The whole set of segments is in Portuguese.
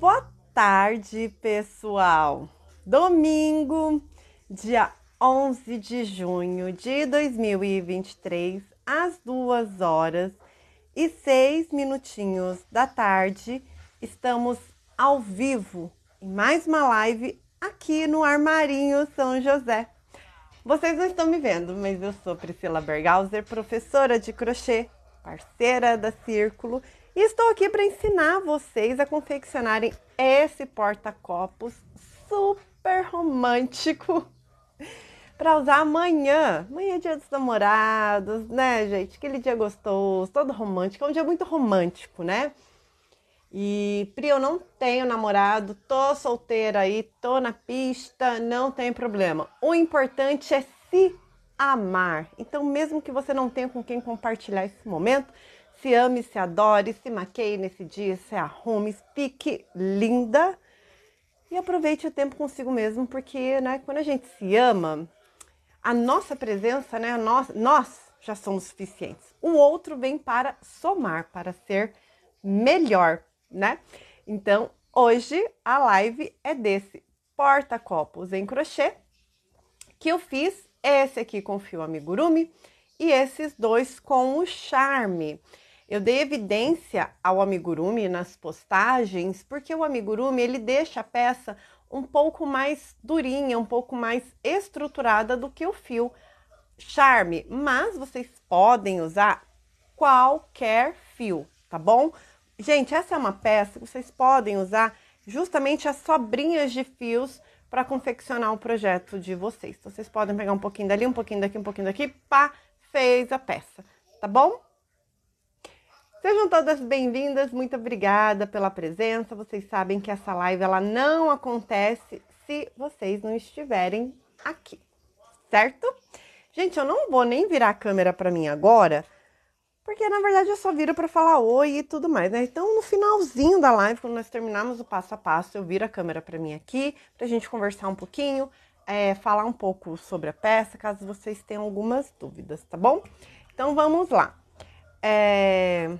Boa tarde, pessoal. Domingo, dia 11 de junho de 2023, às 2 horas e 6 minutinhos da tarde, estamos ao vivo em mais uma live aqui no Armarinho São José. Vocês não estão me vendo, mas eu sou Priscila Bergauser, professora de crochê, parceira da Círculo e estou aqui para ensinar vocês a confeccionarem esse porta-copos super romântico para usar amanhã. Amanhã é dia dos namorados, né, gente? Aquele dia gostoso, todo romântico. É um dia muito romântico, né? E Pri, eu não tenho namorado, tô solteira aí, tô na pista, não tem problema. O importante é se amar. Então, mesmo que você não tenha com quem compartilhar esse momento, se ame, se adore, se maqueie nesse dia, se arrume, fique linda e aproveite o tempo consigo mesmo, porque né, quando a gente se ama, a nossa presença, né, nós, nós já somos suficientes. O outro vem para somar, para ser melhor, né? Então, hoje a live é desse porta-copos em crochê que eu fiz, esse aqui com fio amigurumi e esses dois com o charme. Eu dei evidência ao amigurumi nas postagens, porque o amigurumi ele deixa a peça um pouco mais durinha, um pouco mais estruturada do que o fio charme, mas vocês podem usar qualquer fio, tá bom? Gente, essa é uma peça que vocês podem usar justamente as sobrinhas de fios para confeccionar o projeto de vocês. Então, vocês podem pegar um pouquinho dali, um pouquinho daqui, um pouquinho daqui, pá, fez a peça, tá bom? Sejam todas bem-vindas, muito obrigada pela presença. Vocês sabem que essa live ela não acontece se vocês não estiverem aqui, certo? Gente, eu não vou nem virar a câmera para mim agora, porque na verdade eu só viro para falar oi e tudo mais, né? Então, no finalzinho da live, quando nós terminarmos o passo a passo, eu viro a câmera para mim aqui, para a gente conversar um pouquinho, é, falar um pouco sobre a peça, caso vocês tenham algumas dúvidas, tá bom? Então, vamos lá. É...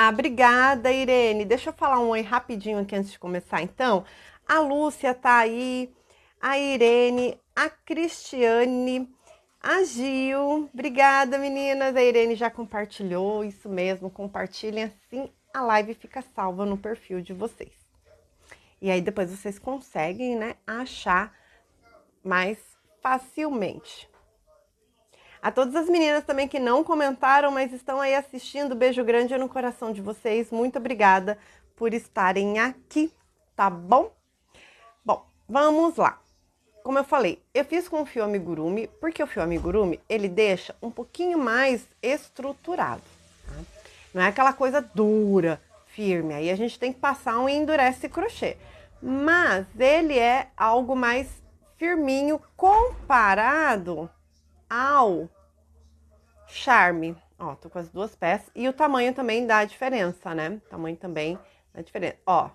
Ah, obrigada, Irene. Deixa eu falar um oi rapidinho aqui antes de começar, então. A Lúcia tá aí, a Irene, a Cristiane, a Gil. Obrigada, meninas. A Irene já compartilhou, isso mesmo. Compartilhem assim, a live fica salva no perfil de vocês. E aí depois vocês conseguem, né, achar mais facilmente. A todas as meninas também que não comentaram, mas estão aí assistindo, beijo grande no coração de vocês. Muito obrigada por estarem aqui, tá bom? Bom, vamos lá. Como eu falei, eu fiz com o fio amigurumi, porque o fio amigurumi, ele deixa um pouquinho mais estruturado. Tá? Não é aquela coisa dura, firme. Aí a gente tem que passar um endurece crochê. Mas ele é algo mais firminho comparado ao charme. Ó, tô com as duas peças. E o tamanho também dá a diferença, né? O tamanho também dá a diferença. Ó,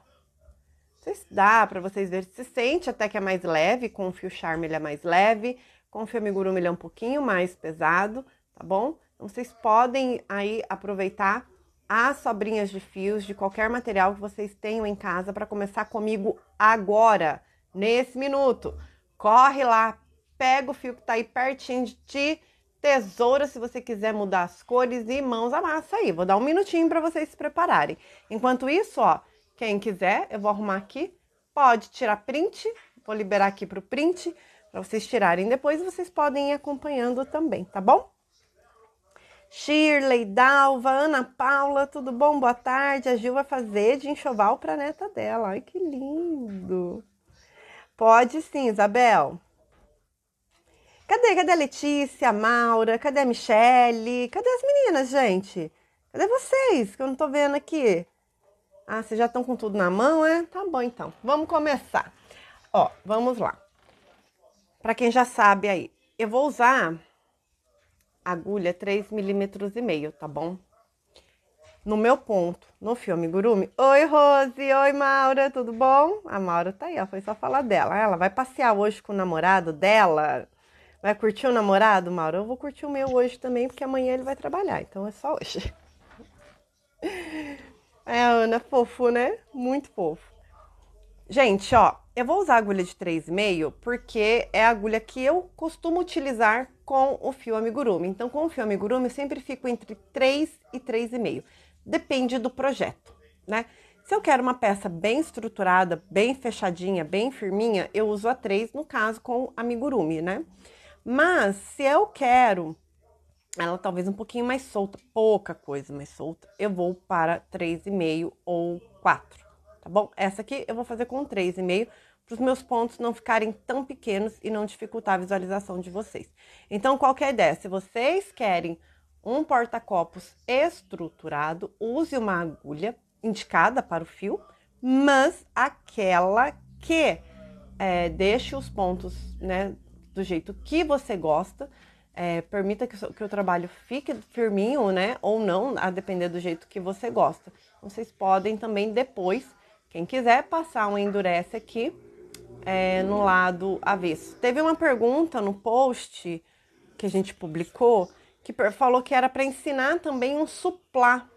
se dá para vocês verem. Se sente até que é mais leve. Com o fio charme ele é mais leve. Com o fio amigurumi ele é um pouquinho mais pesado, tá bom? Então, vocês podem aí aproveitar as sobrinhas de fios de qualquer material que vocês tenham em casa para começar comigo agora, nesse minuto. Corre lá, pega o fio que está aí pertinho de ti, tesoura se você quiser mudar as cores e mãos à massa aí. Vou dar um minutinho para vocês se prepararem. Enquanto isso, ó, quem quiser, eu vou arrumar aqui, pode tirar print, vou liberar aqui para o print, para vocês tirarem depois vocês podem ir acompanhando também, tá bom? Shirley, Dalva, Ana Paula, tudo bom? Boa tarde. A Gil vai fazer de enxoval para neta dela. Ai, que lindo! Pode sim, Isabel. Cadê, cadê a Letícia, a Maura? Cadê a Michelle? Cadê as meninas, gente? Cadê vocês? Que eu não tô vendo aqui. Ah, vocês já estão com tudo na mão, é? Tá bom então. Vamos começar. Ó, vamos lá. Para quem já sabe aí, eu vou usar agulha 3 milímetros e meio, tá bom? No meu ponto, no filme Gurumi. Oi, Rose. Oi, Maura. Tudo bom? A Maura tá aí, ó. Foi só falar dela. Ela vai passear hoje com o namorado dela. Vai curtir o namorado, Mauro? Eu vou curtir o meu hoje também, porque amanhã ele vai trabalhar, então é só hoje. É, Ana, é fofo, né? Muito fofo. Gente, ó, eu vou usar a agulha de 3,5 porque é a agulha que eu costumo utilizar com o fio amigurumi. Então, com o fio amigurumi, eu sempre fico entre 3 e 3,5. Depende do projeto, né? Se eu quero uma peça bem estruturada, bem fechadinha, bem firminha, eu uso a 3, no caso, com amigurumi, né? Mas se eu quero ela talvez um pouquinho mais solta, pouca coisa mais solta, eu vou para 3,5 ou 4, tá bom? Essa aqui eu vou fazer com 3,5 para os meus pontos não ficarem tão pequenos e não dificultar a visualização de vocês. Então, qual que é a ideia? Se vocês querem um porta-copos estruturado, use uma agulha indicada para o fio, mas aquela que é, deixe os pontos, né, do jeito que você gosta. É, permita que o, que o trabalho fique firminho, né? Ou não, a depender do jeito que você gosta. Vocês podem também depois, quem quiser, passar um endurece aqui é, no lado avesso. Teve uma pergunta no post que a gente publicou que falou que era para ensinar também um suplá.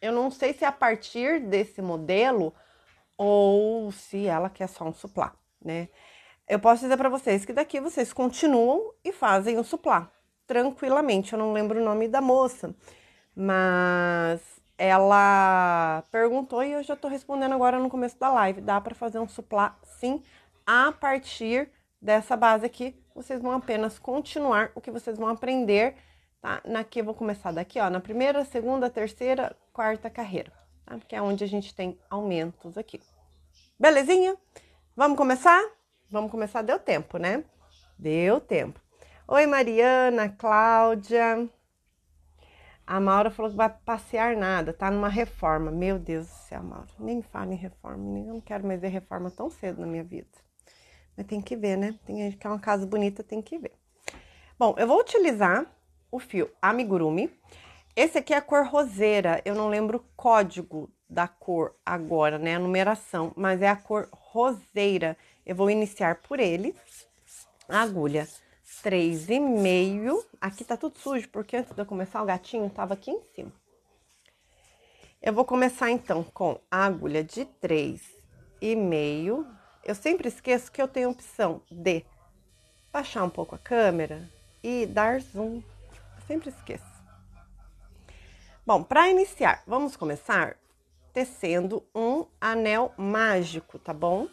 Eu não sei se é a partir desse modelo ou se ela quer só um suplá, né? Eu posso dizer para vocês que daqui vocês continuam e fazem o suplá tranquilamente. Eu não lembro o nome da moça, mas ela perguntou e eu já estou respondendo agora no começo da live. Dá para fazer um suplá sim a partir dessa base aqui. Vocês vão apenas continuar o que vocês vão aprender, tá? que vou começar daqui, ó, na primeira, segunda, terceira, quarta carreira, tá? Porque é onde a gente tem aumentos aqui. Belezinha? Vamos começar? Vamos começar, deu tempo, né? Deu tempo. Oi, Mariana, Cláudia. A Maura falou que vai passear nada, tá numa reforma. Meu Deus do céu, Maura, nem fala em reforma, nem eu não quero mais ver reforma tão cedo na minha vida. Mas tem que ver, né? Tem que é uma casa bonita, tem que ver. Bom, eu vou utilizar o fio amigurumi. Esse aqui é a cor roseira, eu não lembro o código da cor agora, né? A numeração, mas é a cor roseira. Eu vou iniciar por ele. A agulha 3,5. Aqui tá tudo sujo, porque antes de eu começar, o gatinho tava aqui em cima. Eu vou começar então com a agulha de 3,5. Eu sempre esqueço que eu tenho a opção de baixar um pouco a câmera e dar zoom. Eu sempre esqueço. Bom, para iniciar, vamos começar tecendo um anel mágico, tá bom?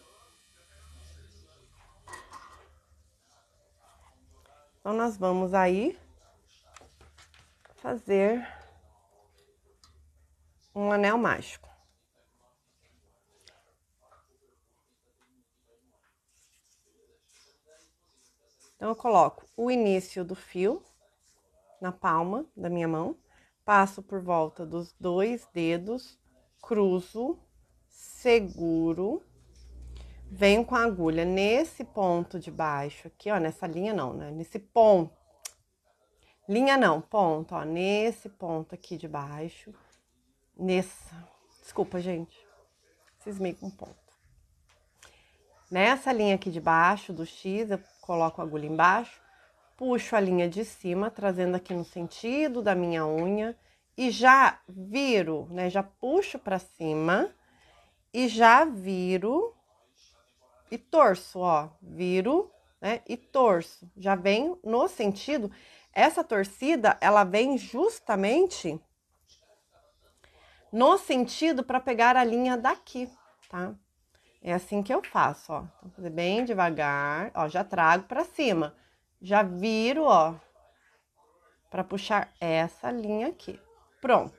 Então, nós vamos aí fazer um anel mágico. Então, eu coloco o início do fio na palma da minha mão, passo por volta dos dois dedos, cruzo, seguro venho com a agulha nesse ponto de baixo aqui, ó, nessa linha não, né? Nesse ponto. Linha não, ponto, ó, nesse ponto aqui de baixo. Nessa. Desculpa, gente. Cismei com ponto. Nessa linha aqui de baixo do X, eu coloco a agulha embaixo, puxo a linha de cima, trazendo aqui no sentido da minha unha e já viro, né? Já puxo para cima e já viro e torço, ó, viro, né, e torço. Já vem no sentido, essa torcida, ela vem justamente no sentido para pegar a linha daqui, tá? É assim que eu faço, ó. Vou então, fazer bem devagar, ó, já trago para cima. Já viro, ó, para puxar essa linha aqui. Pronto.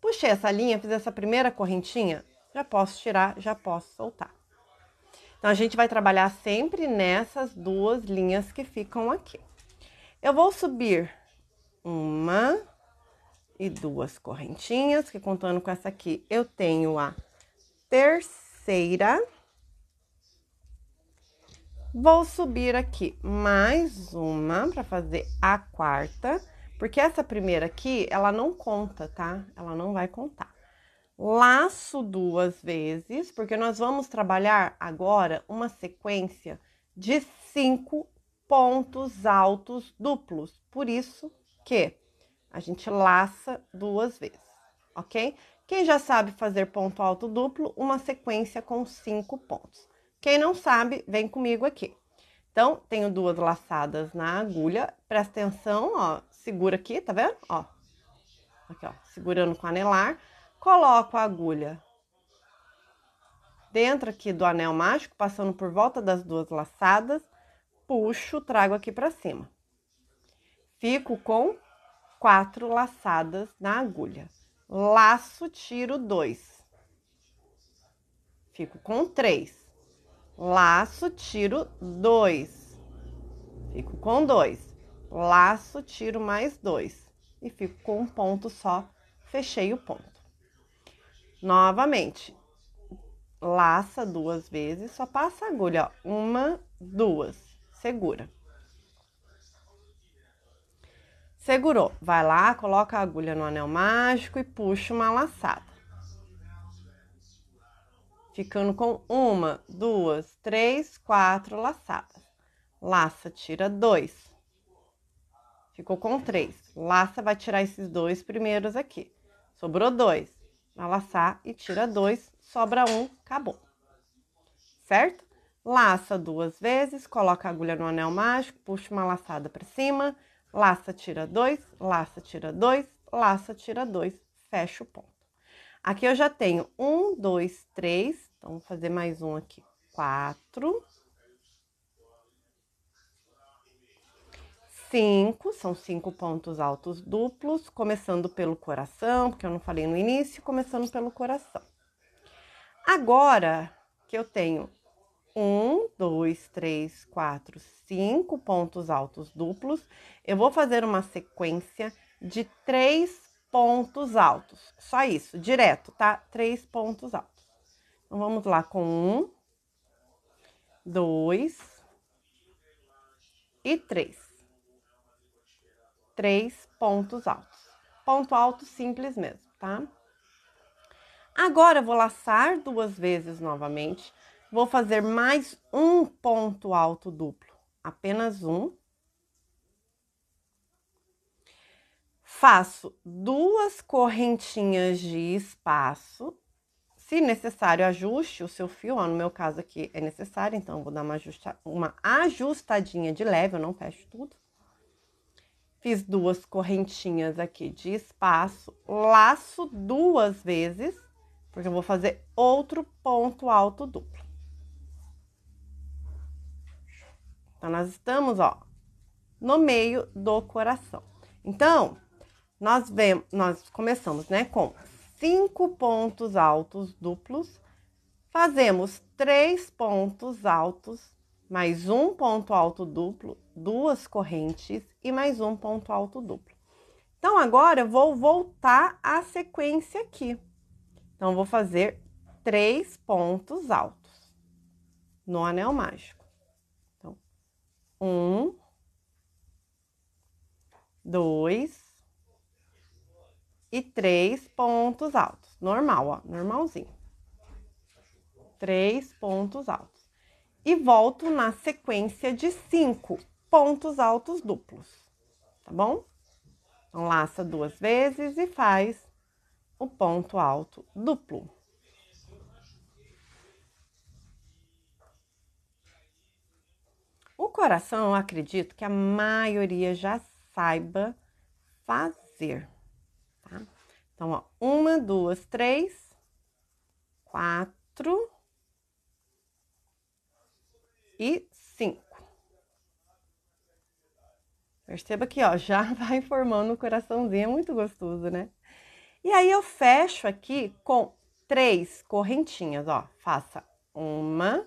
Puxei essa linha, fiz essa primeira correntinha, já posso tirar, já posso soltar. Então a gente vai trabalhar sempre nessas duas linhas que ficam aqui. Eu vou subir uma e duas correntinhas, que contando com essa aqui, eu tenho a terceira. Vou subir aqui mais uma para fazer a quarta, porque essa primeira aqui, ela não conta, tá? Ela não vai contar laço duas vezes, porque nós vamos trabalhar agora uma sequência de cinco pontos altos duplos. Por isso que a gente laça duas vezes, ok? Quem já sabe fazer ponto alto duplo, uma sequência com cinco pontos. Quem não sabe, vem comigo aqui. Então, tenho duas laçadas na agulha. Presta atenção, ó. Segura aqui, tá vendo? Ó. Aqui, ó. Segurando com anelar coloco a agulha dentro aqui do anel mágico, passando por volta das duas laçadas, puxo, trago aqui para cima. Fico com quatro laçadas na agulha. Laço, tiro dois. Fico com três. Laço, tiro dois. Fico com dois. Laço, tiro mais dois. E fico com um ponto só, fechei o ponto. Novamente, laça duas vezes, só passa a agulha, ó, uma, duas, segura. Segurou, vai lá, coloca a agulha no anel mágico e puxa uma laçada. Ficando com uma, duas, três, quatro laçadas. Laça, tira dois. Ficou com três. Laça, vai tirar esses dois primeiros aqui. Sobrou dois Alaçar e tira dois, sobra um, acabou. Certo? Laça duas vezes, coloca a agulha no anel mágico, puxa uma laçada para cima, laça, tira dois, laça, tira dois, laça, tira dois, fecha o ponto. Aqui eu já tenho um, dois, três, então vou fazer mais um aqui, quatro, cinco, são cinco pontos altos duplos, começando pelo coração, porque eu não falei no início, começando pelo coração. Agora que eu tenho um, dois, três, quatro, cinco pontos altos duplos, eu vou fazer uma sequência de três pontos altos. Só isso, direto, tá? Três pontos altos. Então, vamos lá com um, dois e três três pontos altos. Ponto alto simples mesmo, tá? Agora eu vou laçar duas vezes novamente. Vou fazer mais um ponto alto duplo, apenas um. Faço duas correntinhas de espaço. Se necessário, ajuste o seu fio. Ó, no meu caso aqui é necessário, então vou dar uma, ajusta, uma ajustadinha de leve, eu não fecho tudo. Fiz duas correntinhas aqui de espaço, laço duas vezes, porque eu vou fazer outro ponto alto duplo. Então, nós estamos, ó, no meio do coração. Então, nós, vemos, nós começamos, né, com cinco pontos altos duplos, fazemos três pontos altos mais um ponto alto duplo, duas correntes e mais um ponto alto duplo. Então, agora vou voltar à sequência aqui. Então, vou fazer três pontos altos no anel mágico. Então, um, dois e três pontos altos. Normal, ó, normalzinho. Três pontos altos e volto na sequência de cinco pontos altos duplos, tá bom? Então, laça duas vezes e faz o ponto alto duplo. O coração, eu acredito que a maioria já saiba fazer, tá? Então, ó, uma, duas, três, quatro, e 5. Perceba que ó, já vai formando um coraçãozinho, é muito gostoso, né? E aí eu fecho aqui com três correntinhas, ó. Faça uma,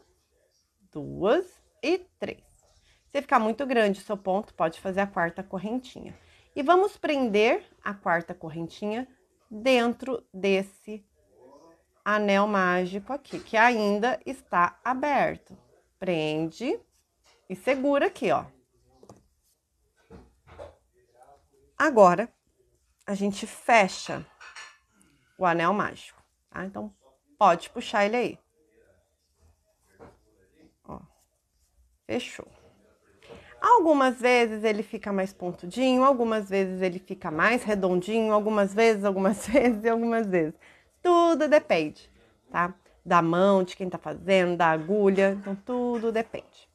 duas e três. Se ficar muito grande o seu ponto, pode fazer a quarta correntinha. E vamos prender a quarta correntinha dentro desse anel mágico aqui, que ainda está aberto prende e segura aqui, ó. Agora, a gente fecha o anel mágico, tá? Então, pode puxar ele aí. Ó, fechou. Algumas vezes ele fica mais pontudinho, algumas vezes ele fica mais redondinho, algumas vezes, algumas vezes e algumas vezes. Tudo depende, tá? da mão, de quem está fazendo, da agulha, então tudo depende.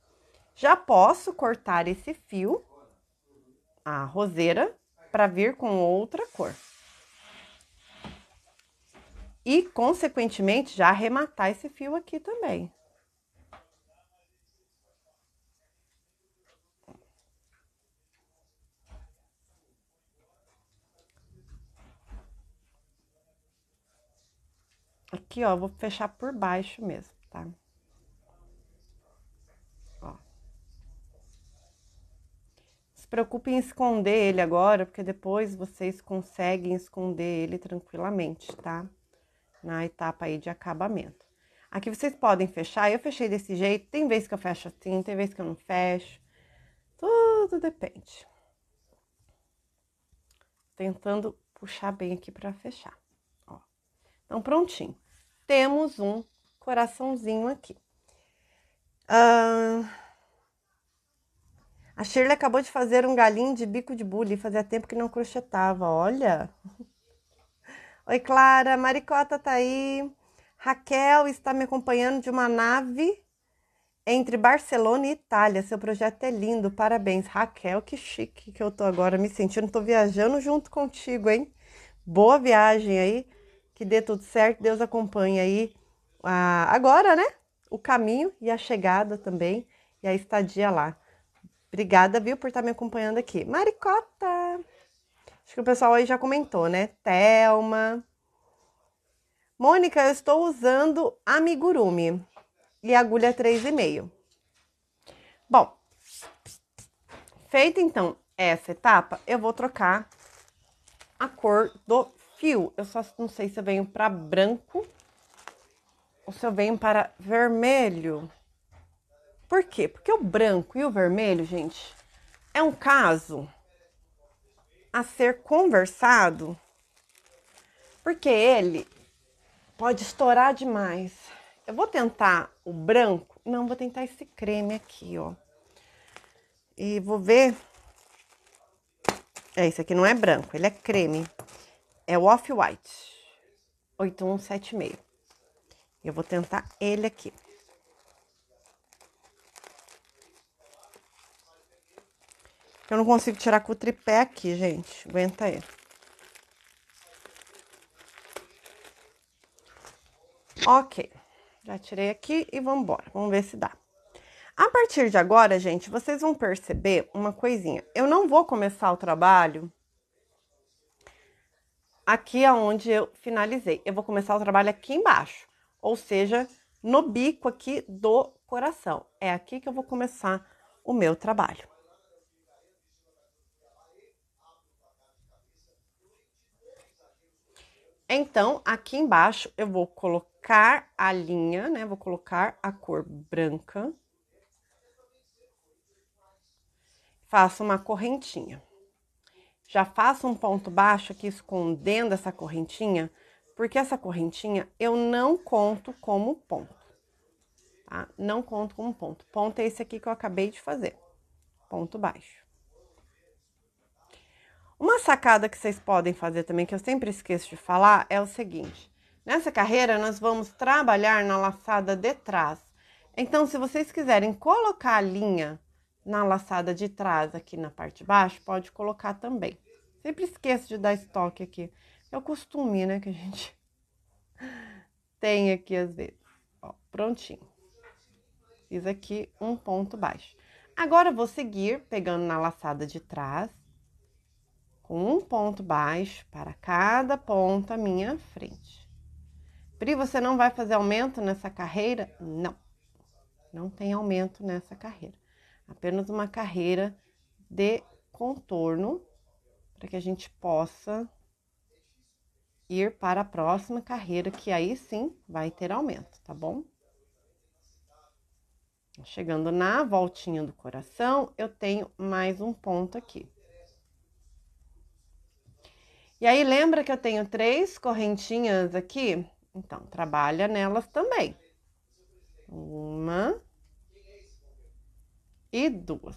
Já posso cortar esse fio, a roseira, para vir com outra cor. E, consequentemente, já arrematar esse fio aqui também. Aqui, ó, vou fechar por baixo mesmo, tá? Ó. Se preocupe em esconder ele agora, porque depois vocês conseguem esconder ele tranquilamente, tá? Na etapa aí de acabamento. Aqui vocês podem fechar, eu fechei desse jeito, tem vez que eu fecho assim, tem vez que eu não fecho. Tudo depende. Tentando puxar bem aqui para fechar. Então, prontinho. Temos um coraçãozinho aqui. Ah, a Shirley acabou de fazer um galinho de bico de bule. Fazia tempo que não crochetava, olha. Oi, Clara. Maricota tá aí. Raquel está me acompanhando de uma nave entre Barcelona e Itália. Seu projeto é lindo, parabéns. Raquel, que chique que eu tô agora me sentindo. Tô viajando junto contigo, hein? Boa viagem aí que dê tudo certo. Deus acompanhe aí a, agora, né? O caminho e a chegada também e a estadia lá. Obrigada, viu, por estar tá me acompanhando aqui. Maricota! Acho que o pessoal aí já comentou, né? Thelma. Mônica, eu estou usando amigurumi e agulha 3,5. Bom, feita então essa etapa, eu vou trocar a cor do fio. Eu só não sei se eu venho para branco ou se eu venho para vermelho. Por quê? Porque o branco e o vermelho, gente, é um caso a ser conversado, porque ele pode estourar demais. Eu vou tentar o branco, não, vou tentar esse creme aqui, ó. E vou ver. É, esse aqui não é branco, ele é creme. É o Off-White 8176. Eu vou tentar ele aqui. Eu não consigo tirar com o tripé aqui, gente. Aguenta aí. Ok. Já tirei aqui e vamos embora. Vamos ver se dá. A partir de agora, gente, vocês vão perceber uma coisinha. Eu não vou começar o trabalho aqui aonde é eu finalizei. Eu vou começar o trabalho aqui embaixo, ou seja, no bico aqui do coração. É aqui que eu vou começar o meu trabalho. Então, aqui embaixo eu vou colocar a linha, né? Vou colocar a cor branca. Faço uma correntinha já faça um ponto baixo aqui escondendo essa correntinha, porque essa correntinha eu não conto como ponto, tá? Não conto como ponto. Ponto é esse aqui que eu acabei de fazer, ponto baixo. Uma sacada que vocês podem fazer também, que eu sempre esqueço de falar, é o seguinte. Nessa carreira, nós vamos trabalhar na laçada de trás. Então, se vocês quiserem colocar a linha na laçada de trás aqui na parte de baixo, pode colocar também. Sempre esqueço de dar estoque aqui. É o costume, né, que a gente tem aqui às vezes. Ó, prontinho. Fiz aqui um ponto baixo. Agora, vou seguir pegando na laçada de trás, com um ponto baixo para cada ponta minha frente. Pri, você não vai fazer aumento nessa carreira? Não, não tem aumento nessa carreira apenas uma carreira de contorno para que a gente possa ir para a próxima carreira, que aí sim vai ter aumento, tá bom? Chegando na voltinha do coração, eu tenho mais um ponto aqui. E aí, lembra que eu tenho três correntinhas aqui? Então, trabalha nelas também. Uma, e duas.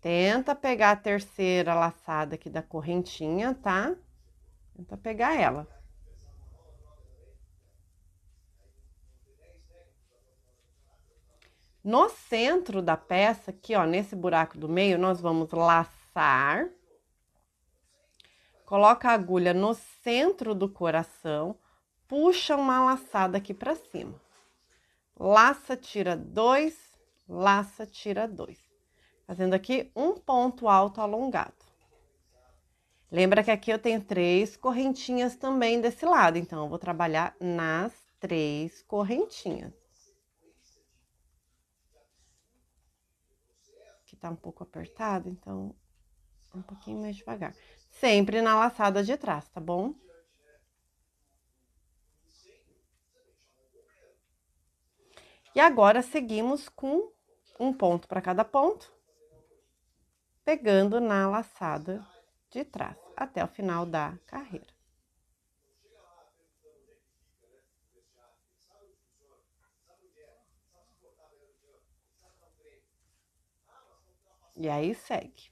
Tenta pegar a terceira laçada aqui da correntinha, tá? Tenta pegar ela. No centro da peça, aqui, ó, nesse buraco do meio, nós vamos laçar. Coloca a agulha no centro do coração puxa uma laçada aqui para cima. Laça, tira dois, laça, tira dois. Fazendo aqui um ponto alto alongado. Lembra que aqui eu tenho três correntinhas também desse lado, então eu vou trabalhar nas três correntinhas. Aqui tá um pouco apertado, então um pouquinho mais devagar. Sempre na laçada de trás, tá bom? E agora seguimos com um ponto para cada ponto, pegando na laçada de trás até o final da carreira. E aí segue.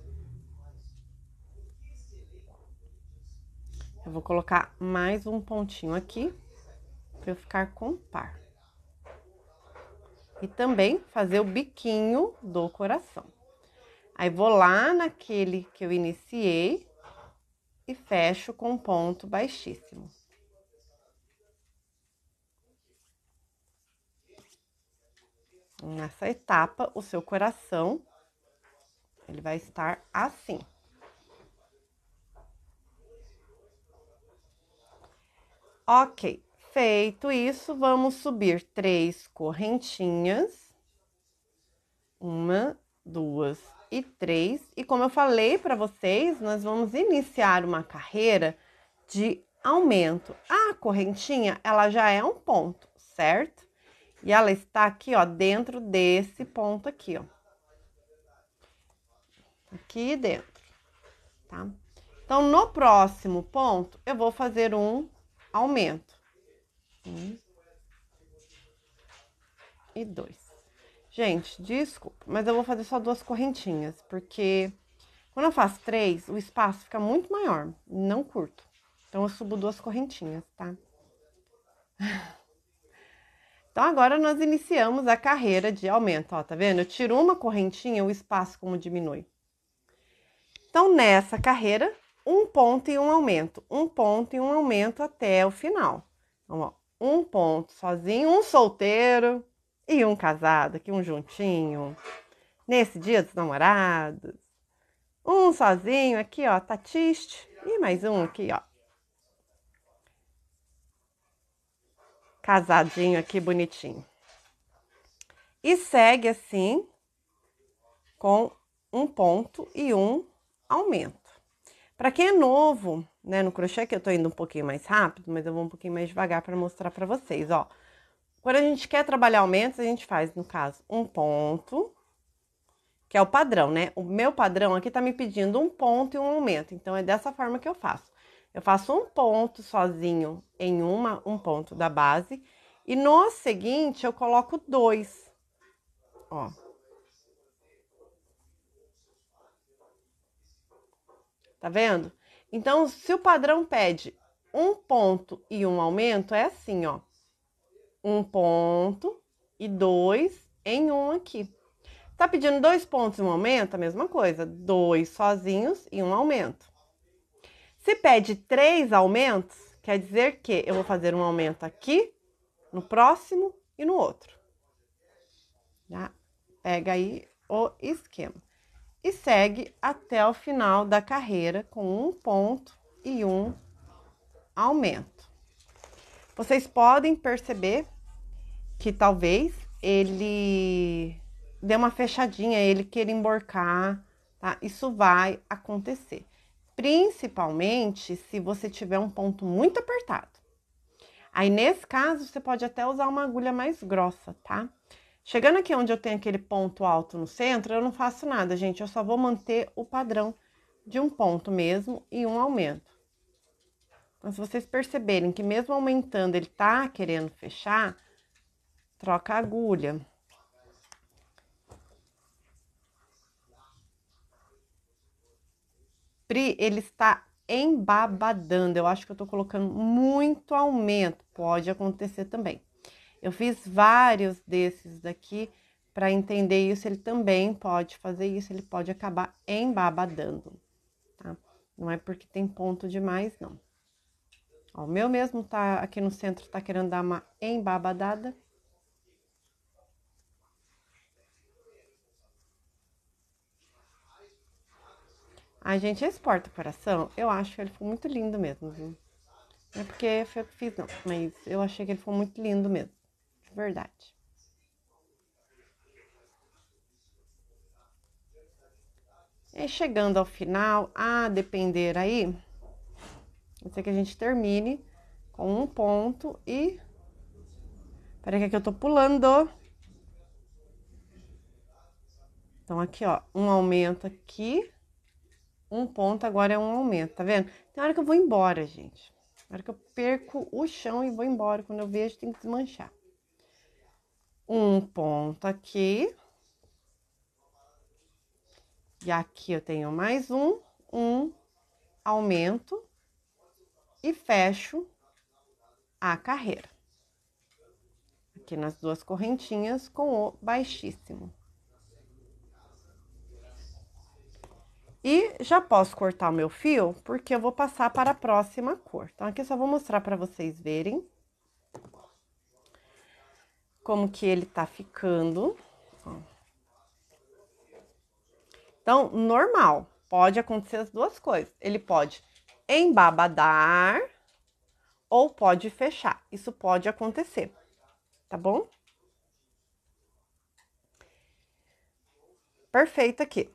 Eu vou colocar mais um pontinho aqui para eu ficar com par. E também fazer o biquinho do coração. Aí vou lá naquele que eu iniciei e fecho com um ponto baixíssimo. Nessa etapa, o seu coração ele vai estar assim. Ok, feito isso, vamos subir três correntinhas. Uma, duas e três. E como eu falei para vocês, nós vamos iniciar uma carreira de aumento. A correntinha, ela já é um ponto, certo? E ela está aqui, ó, dentro desse ponto aqui, ó. Aqui dentro, tá? Então, no próximo ponto, eu vou fazer um aumento. Um e dois. Gente, desculpa, mas eu vou fazer só duas correntinhas, porque quando eu faço três, o espaço fica muito maior, não curto. Então, eu subo duas correntinhas, tá? Então, agora nós iniciamos a carreira de aumento, ó, tá vendo? Eu tiro uma correntinha, o espaço como diminui. Então, nessa carreira, um ponto e um aumento, um ponto e um aumento até o final. Então, ó, um ponto sozinho, um solteiro e um casado, aqui um juntinho. Nesse dia dos namorados, um sozinho aqui, ó, tá triste. e mais um aqui, ó. Casadinho aqui, bonitinho. E segue assim com um ponto e um aumento. Para quem é novo, né, no crochê que eu tô indo um pouquinho mais rápido, mas eu vou um pouquinho mais devagar para mostrar para vocês, ó. Quando a gente quer trabalhar aumentos, a gente faz, no caso, um ponto, que é o padrão, né? O meu padrão aqui tá me pedindo um ponto e um aumento, então é dessa forma que eu faço. Eu faço um ponto sozinho em uma, um ponto da base, e no seguinte eu coloco dois, ó. Tá vendo? Então, se o padrão pede um ponto e um aumento, é assim, ó. Um ponto e dois em um aqui. Tá pedindo dois pontos e um aumento? A mesma coisa. Dois sozinhos e um aumento. Se pede três aumentos, quer dizer que eu vou fazer um aumento aqui, no próximo e no outro. Já Pega aí o esquema e segue até o final da carreira com um ponto e um aumento. Vocês podem perceber que talvez ele dê uma fechadinha, ele queira emborcar, tá? Isso vai acontecer. Principalmente se você tiver um ponto muito apertado. Aí, nesse caso, você pode até usar uma agulha mais grossa, tá? Chegando aqui onde eu tenho aquele ponto alto no centro, eu não faço nada, gente. Eu só vou manter o padrão de um ponto mesmo e um aumento. Mas se vocês perceberem que mesmo aumentando ele tá querendo fechar, troca a agulha. Pri, ele está embabadando. Eu acho que eu tô colocando muito aumento. Pode acontecer também. Eu fiz vários desses daqui para entender isso. Ele também pode fazer isso, ele pode acabar embabadando, tá? Não é porque tem ponto demais, não. Ó, o meu mesmo tá aqui no centro, tá querendo dar uma embabadada. A gente, exporta o coração eu acho que ele ficou muito lindo mesmo, viu? Não é porque eu fiz, não, mas eu achei que ele ficou muito lindo mesmo verdade. E chegando ao final, a depender aí, vai que a gente termine com um ponto e. Peraí, que aqui eu tô pulando. Então, aqui, ó, um aumento aqui, um ponto agora é um aumento, tá vendo? Tem hora que eu vou embora, gente. Na hora que eu perco o chão e vou embora, quando eu vejo, tem que desmanchar um ponto aqui. E aqui eu tenho mais um, um, aumento e fecho a carreira. Aqui nas duas correntinhas com o baixíssimo. E já posso cortar o meu fio, porque eu vou passar para a próxima cor. Então, aqui só vou mostrar para vocês verem como que ele tá ficando. Então, normal, pode acontecer as duas coisas. Ele pode embabadar ou pode fechar. Isso pode acontecer, tá bom? Perfeito aqui.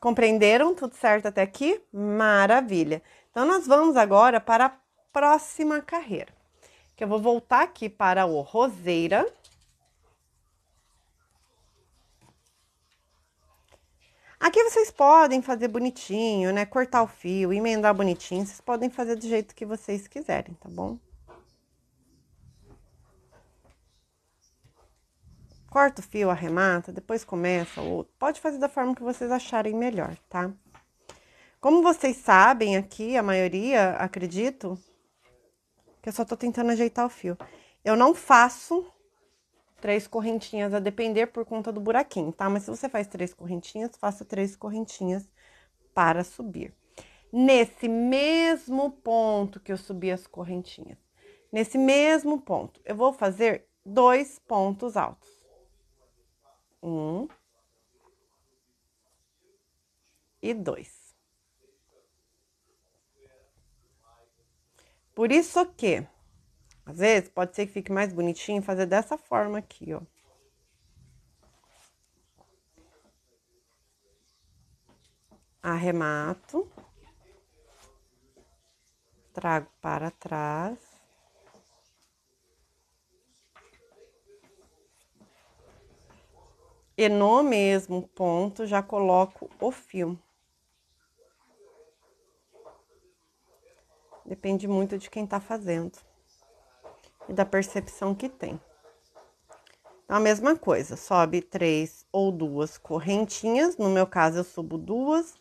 Compreenderam? Tudo certo até aqui? Maravilha. Então, nós vamos agora para a próxima carreira. Que eu vou voltar aqui para o roseira. Aqui vocês podem fazer bonitinho, né? Cortar o fio, emendar bonitinho, vocês podem fazer do jeito que vocês quiserem, tá bom? Corta o fio, arremata, depois começa o outro. Pode fazer da forma que vocês acharem melhor, tá? Como vocês sabem aqui, a maioria, acredito, que eu só tô tentando ajeitar o fio. Eu não faço três correntinhas a depender por conta do buraquinho, tá? Mas se você faz três correntinhas, faça três correntinhas para subir. Nesse mesmo ponto que eu subi as correntinhas, nesse mesmo ponto, eu vou fazer dois pontos altos. Um e dois. Por isso que às vezes, pode ser que fique mais bonitinho fazer dessa forma aqui, ó. Arremato. Trago para trás. E no mesmo ponto, já coloco o fio. Depende muito de quem tá fazendo e da percepção que tem. Então, a mesma coisa, sobe três ou duas correntinhas, no meu caso eu subo duas,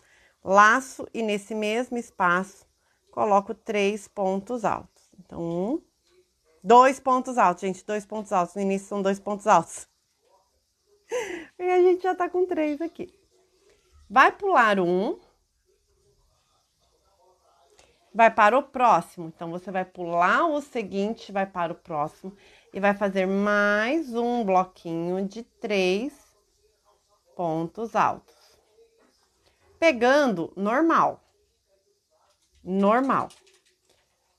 laço e nesse mesmo espaço coloco três pontos altos. Então, um, dois pontos altos, gente, dois pontos altos, no início são dois pontos altos. E a gente já tá com três aqui. Vai pular um, vai para o próximo. Então, você vai pular o seguinte, vai para o próximo e vai fazer mais um bloquinho de três pontos altos. Pegando normal. Normal.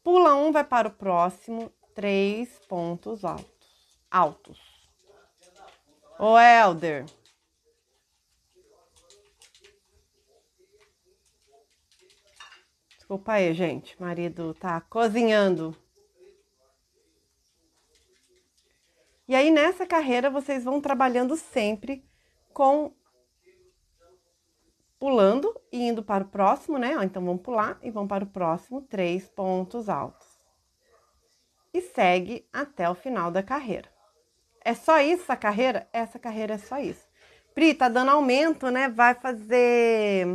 Pula um, vai para o próximo, três pontos altos. Altos. O Helder. Desculpa aí, gente. Marido tá cozinhando. E aí nessa carreira vocês vão trabalhando sempre com pulando e indo para o próximo, né? Então vão pular e vão para o próximo três pontos altos. E segue até o final da carreira. É só isso a carreira? Essa carreira é só isso. Pri, tá dando aumento, né? Vai fazer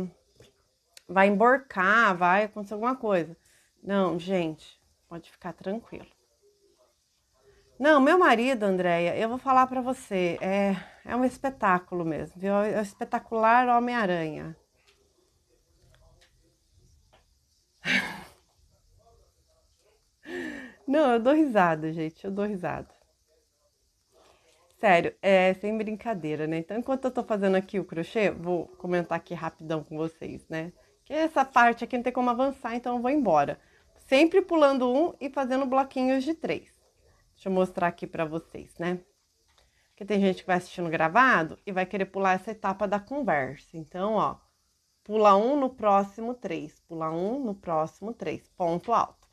vai emborcar, vai acontecer alguma coisa. Não, gente, pode ficar tranquilo. Não, meu marido, Andréia, eu vou falar para você, é, é um espetáculo mesmo, viu? É o espetacular Homem-Aranha. Não, eu dou risada, gente, eu dou risada. Sério, é sem brincadeira, né? Então, enquanto eu tô fazendo aqui o crochê, vou comentar aqui rapidão com vocês, né? que é essa parte aqui não tem como avançar, então eu vou embora. Sempre pulando um e fazendo bloquinhos de três. Deixa eu mostrar aqui para vocês, né? Porque tem gente que vai assistindo gravado e vai querer pular essa etapa da conversa. Então, ó, pula um no próximo três, pula um no próximo três, ponto alto.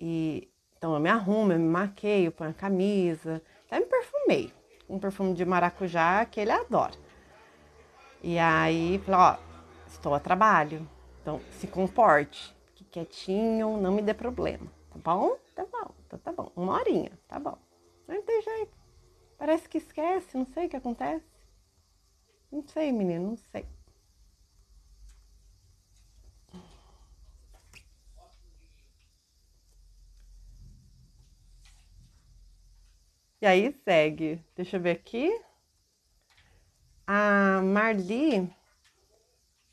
E então eu me arrumo, eu me maqueio, ponho a camisa, até me perfumei. Um perfume de maracujá que ele adora. E aí, ó, estou a trabalho. Então, se comporte, fique quietinho, não me dê problema, tá bom? Tá bom, então tá bom. Uma horinha, tá bom. Não tem jeito. Parece que esquece, não sei o que acontece. Não sei, menino, não sei. E aí segue. Deixa eu ver aqui. A Marli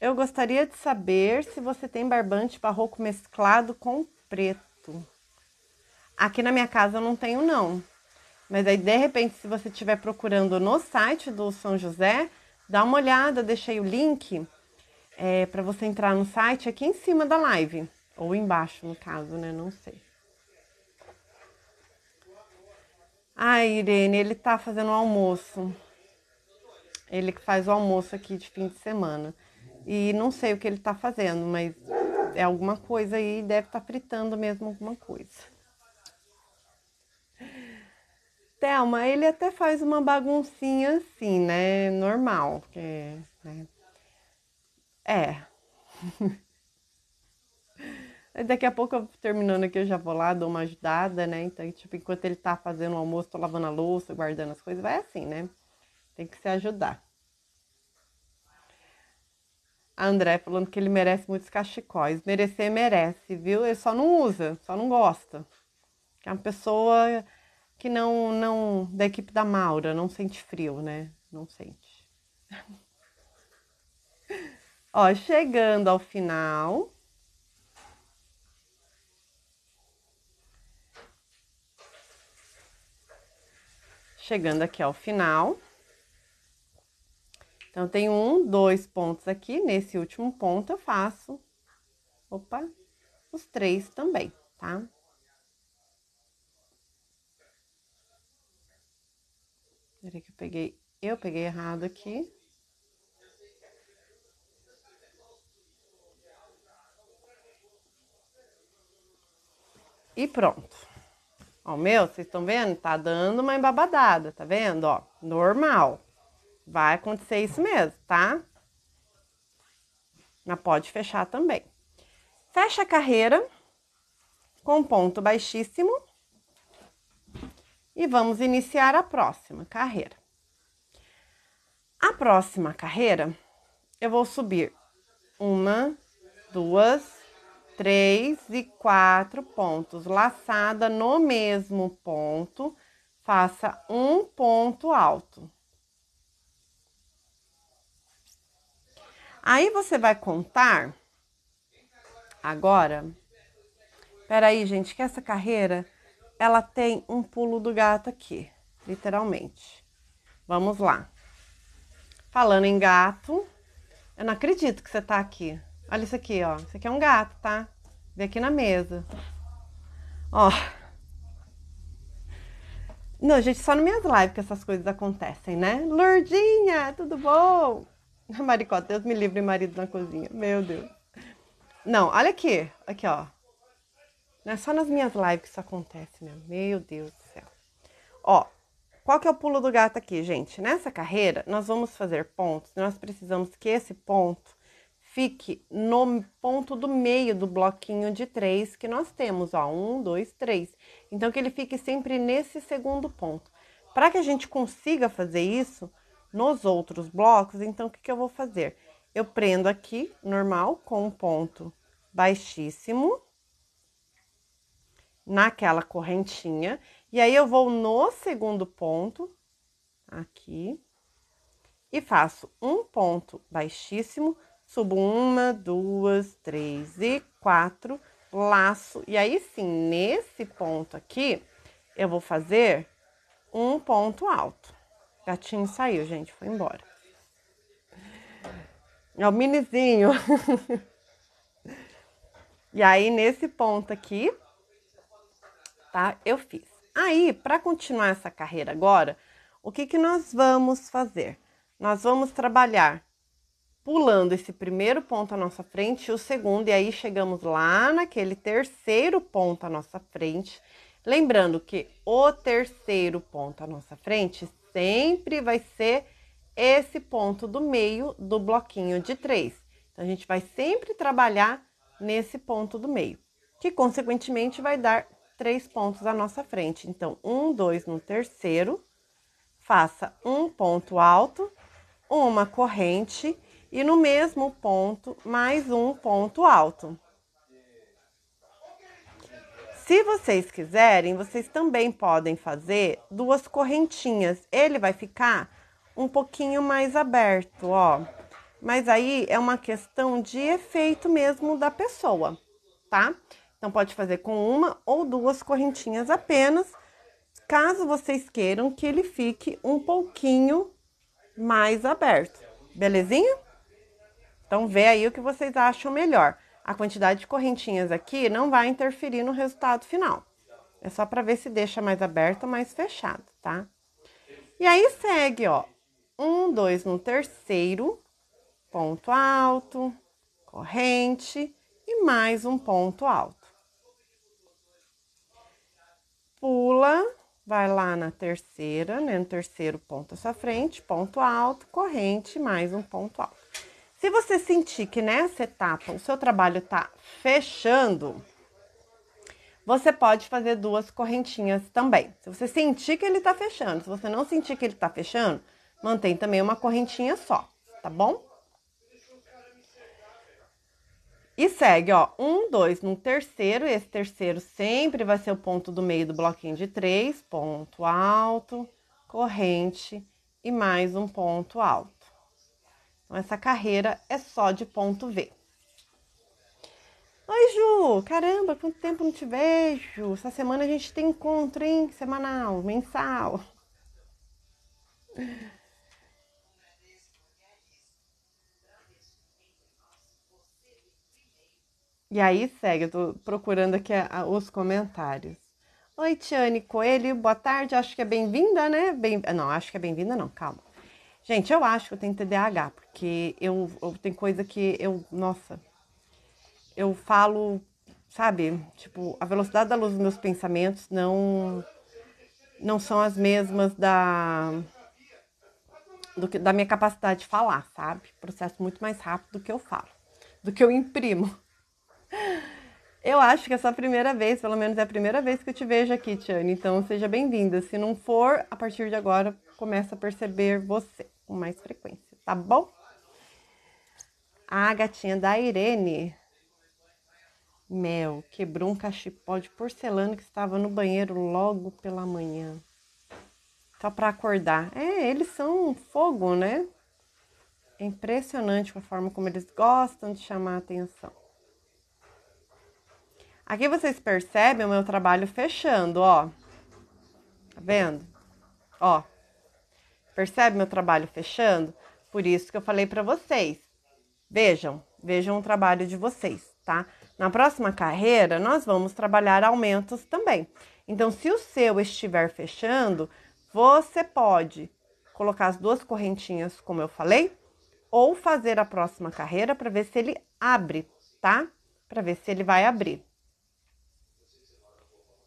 eu gostaria de saber se você tem barbante barroco mesclado com preto. Aqui na minha casa eu não tenho, não. Mas aí, de repente, se você estiver procurando no site do São José, dá uma olhada, deixei o link é, para você entrar no site aqui em cima da live. Ou embaixo, no caso, né? Não sei. Ah, Irene, ele tá fazendo o almoço. Ele que faz o almoço aqui de fim de semana. E não sei o que ele está fazendo, mas é alguma coisa aí, deve estar tá fritando mesmo alguma coisa. Thelma, ele até faz uma baguncinha assim, né? Normal. Porque, né? É. Daqui a pouco, eu, terminando aqui, eu já vou lá, dou uma ajudada, né? Então, tipo, enquanto ele tá fazendo o almoço, tô lavando a louça, guardando as coisas, vai assim, né? Tem que se ajudar a André falando que ele merece muitos cachecóis. Merecer, merece, viu? Ele só não usa, só não gosta. É uma pessoa que não, não da equipe da Maura, não sente frio, né? Não sente. Ó, chegando ao final. Chegando aqui ao final. Então, eu tenho um, dois pontos aqui. Nesse último ponto, eu faço, opa, os três também, tá? Peraí que eu peguei, eu peguei errado aqui. E pronto. Ó, o meu, vocês estão vendo? Tá dando uma embabadada, tá vendo? Ó, normal. Vai acontecer isso mesmo, tá? Mas pode fechar também. Fecha a carreira com ponto baixíssimo. E vamos iniciar a próxima carreira. A próxima carreira, eu vou subir uma, duas, três e quatro pontos. Laçada no mesmo ponto, faça um ponto alto. Aí você vai contar agora. Peraí, gente, que essa carreira ela tem um pulo do gato aqui, literalmente. Vamos lá. Falando em gato, eu não acredito que você tá aqui. Olha isso aqui, ó. Isso aqui é um gato, tá? Vem aqui na mesa. Ó. Não, gente, só nas minhas lives que essas coisas acontecem, né? Lurdinha, tudo bom? Maricota, Deus me livre, marido na cozinha. Meu Deus. Não, olha aqui. Aqui, ó. Não é só nas minhas lives que isso acontece, né? Meu Deus do céu. Ó, qual que é o pulo do gato aqui, gente? Nessa carreira, nós vamos fazer pontos. Nós precisamos que esse ponto fique no ponto do meio do bloquinho de três que nós temos, ó. Um, dois, três. Então, que ele fique sempre nesse segundo ponto. Para que a gente consiga fazer isso, nos outros blocos, então o que, que eu vou fazer? Eu prendo aqui, normal, com um ponto baixíssimo, naquela correntinha, e aí eu vou no segundo ponto, aqui, e faço um ponto baixíssimo, subo uma, duas, três e quatro, laço, e aí sim, nesse ponto aqui, eu vou fazer um ponto alto. Gatinho saiu, gente, foi embora. É o minizinho. e aí, nesse ponto aqui, tá? Eu fiz. Aí, para continuar essa carreira agora, o que, que nós vamos fazer? Nós vamos trabalhar pulando esse primeiro ponto à nossa frente, o segundo, e aí chegamos lá naquele terceiro ponto à nossa frente. Lembrando que o terceiro ponto à nossa frente sempre vai ser esse ponto do meio do bloquinho de três. Então, a gente vai sempre trabalhar nesse ponto do meio, que consequentemente vai dar três pontos à nossa frente. Então, um, dois no terceiro, faça um ponto alto, uma corrente e no mesmo ponto mais um ponto alto. Se vocês quiserem, vocês também podem fazer duas correntinhas. Ele vai ficar um pouquinho mais aberto, ó. Mas aí é uma questão de efeito mesmo da pessoa, tá? Então pode fazer com uma ou duas correntinhas apenas, caso vocês queiram que ele fique um pouquinho mais aberto. Belezinha? Então vê aí o que vocês acham melhor a quantidade de correntinhas aqui não vai interferir no resultado final. É só para ver se deixa mais aberto ou mais fechado, tá? E aí segue, ó, um, dois no terceiro, ponto alto, corrente e mais um ponto alto. Pula, vai lá na terceira, né, no terceiro ponto à sua frente, ponto alto, corrente, mais um ponto alto. Se você sentir que nessa etapa o seu trabalho está fechando, você pode fazer duas correntinhas também. Se você sentir que ele está fechando, se você não sentir que ele está fechando, mantém também uma correntinha só, tá bom? E segue, ó, um, dois no terceiro, esse terceiro sempre vai ser o ponto do meio do bloquinho de três, ponto alto, corrente e mais um ponto alto. Então, essa carreira é só de ponto V. Oi, Ju! Caramba, quanto tempo não te vejo! Essa semana a gente tem encontro, hein? Semanal, mensal. E aí segue, eu tô procurando aqui a, a, os comentários. Oi, Tiane Coelho, boa tarde, acho que é bem-vinda, né? Bem, não, acho que é bem-vinda não, calma. Gente, eu acho que eu tenho TDAH, porque eu, eu tem coisa que eu, nossa, eu falo, sabe, tipo, a velocidade da luz dos meus pensamentos não não são as mesmas da do que, da minha capacidade de falar, sabe? Processo muito mais rápido do que eu falo, do que eu imprimo. Eu acho que essa é a primeira vez, pelo menos é a primeira vez que eu te vejo aqui, Tiane. Então seja bem-vinda. Se não for, a partir de agora começa a perceber você com mais frequência, tá bom? A gatinha da Irene Mel quebrou um cachepó de porcelana que estava no banheiro logo pela manhã. Só para acordar. É, eles são fogo, né? É impressionante a forma como eles gostam de chamar a atenção. Aqui vocês percebem o meu trabalho fechando, ó. Tá vendo? Ó, Percebe meu trabalho fechando? Por isso que eu falei para vocês. Vejam, vejam o trabalho de vocês, tá? Na próxima carreira, nós vamos trabalhar aumentos também. Então, se o seu estiver fechando, você pode colocar as duas correntinhas, como eu falei, ou fazer a próxima carreira para ver se ele abre, tá? Para ver se ele vai abrir.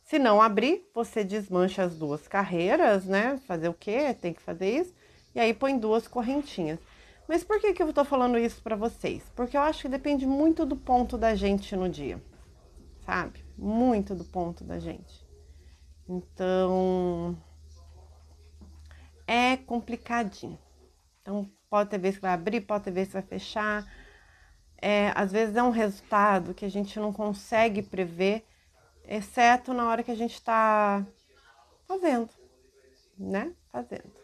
Se não abrir, você desmancha as duas carreiras, né? Fazer o quê? Tem que fazer isso. E aí põe duas correntinhas. Mas por que, que eu estou falando isso para vocês? Porque eu acho que depende muito do ponto da gente no dia, sabe? Muito do ponto da gente. Então, é complicadinho. Então, pode ter vez que vai abrir, pode ter vez que vai fechar. É, às vezes é um resultado que a gente não consegue prever exceto na hora que a gente está fazendo, né? Fazendo.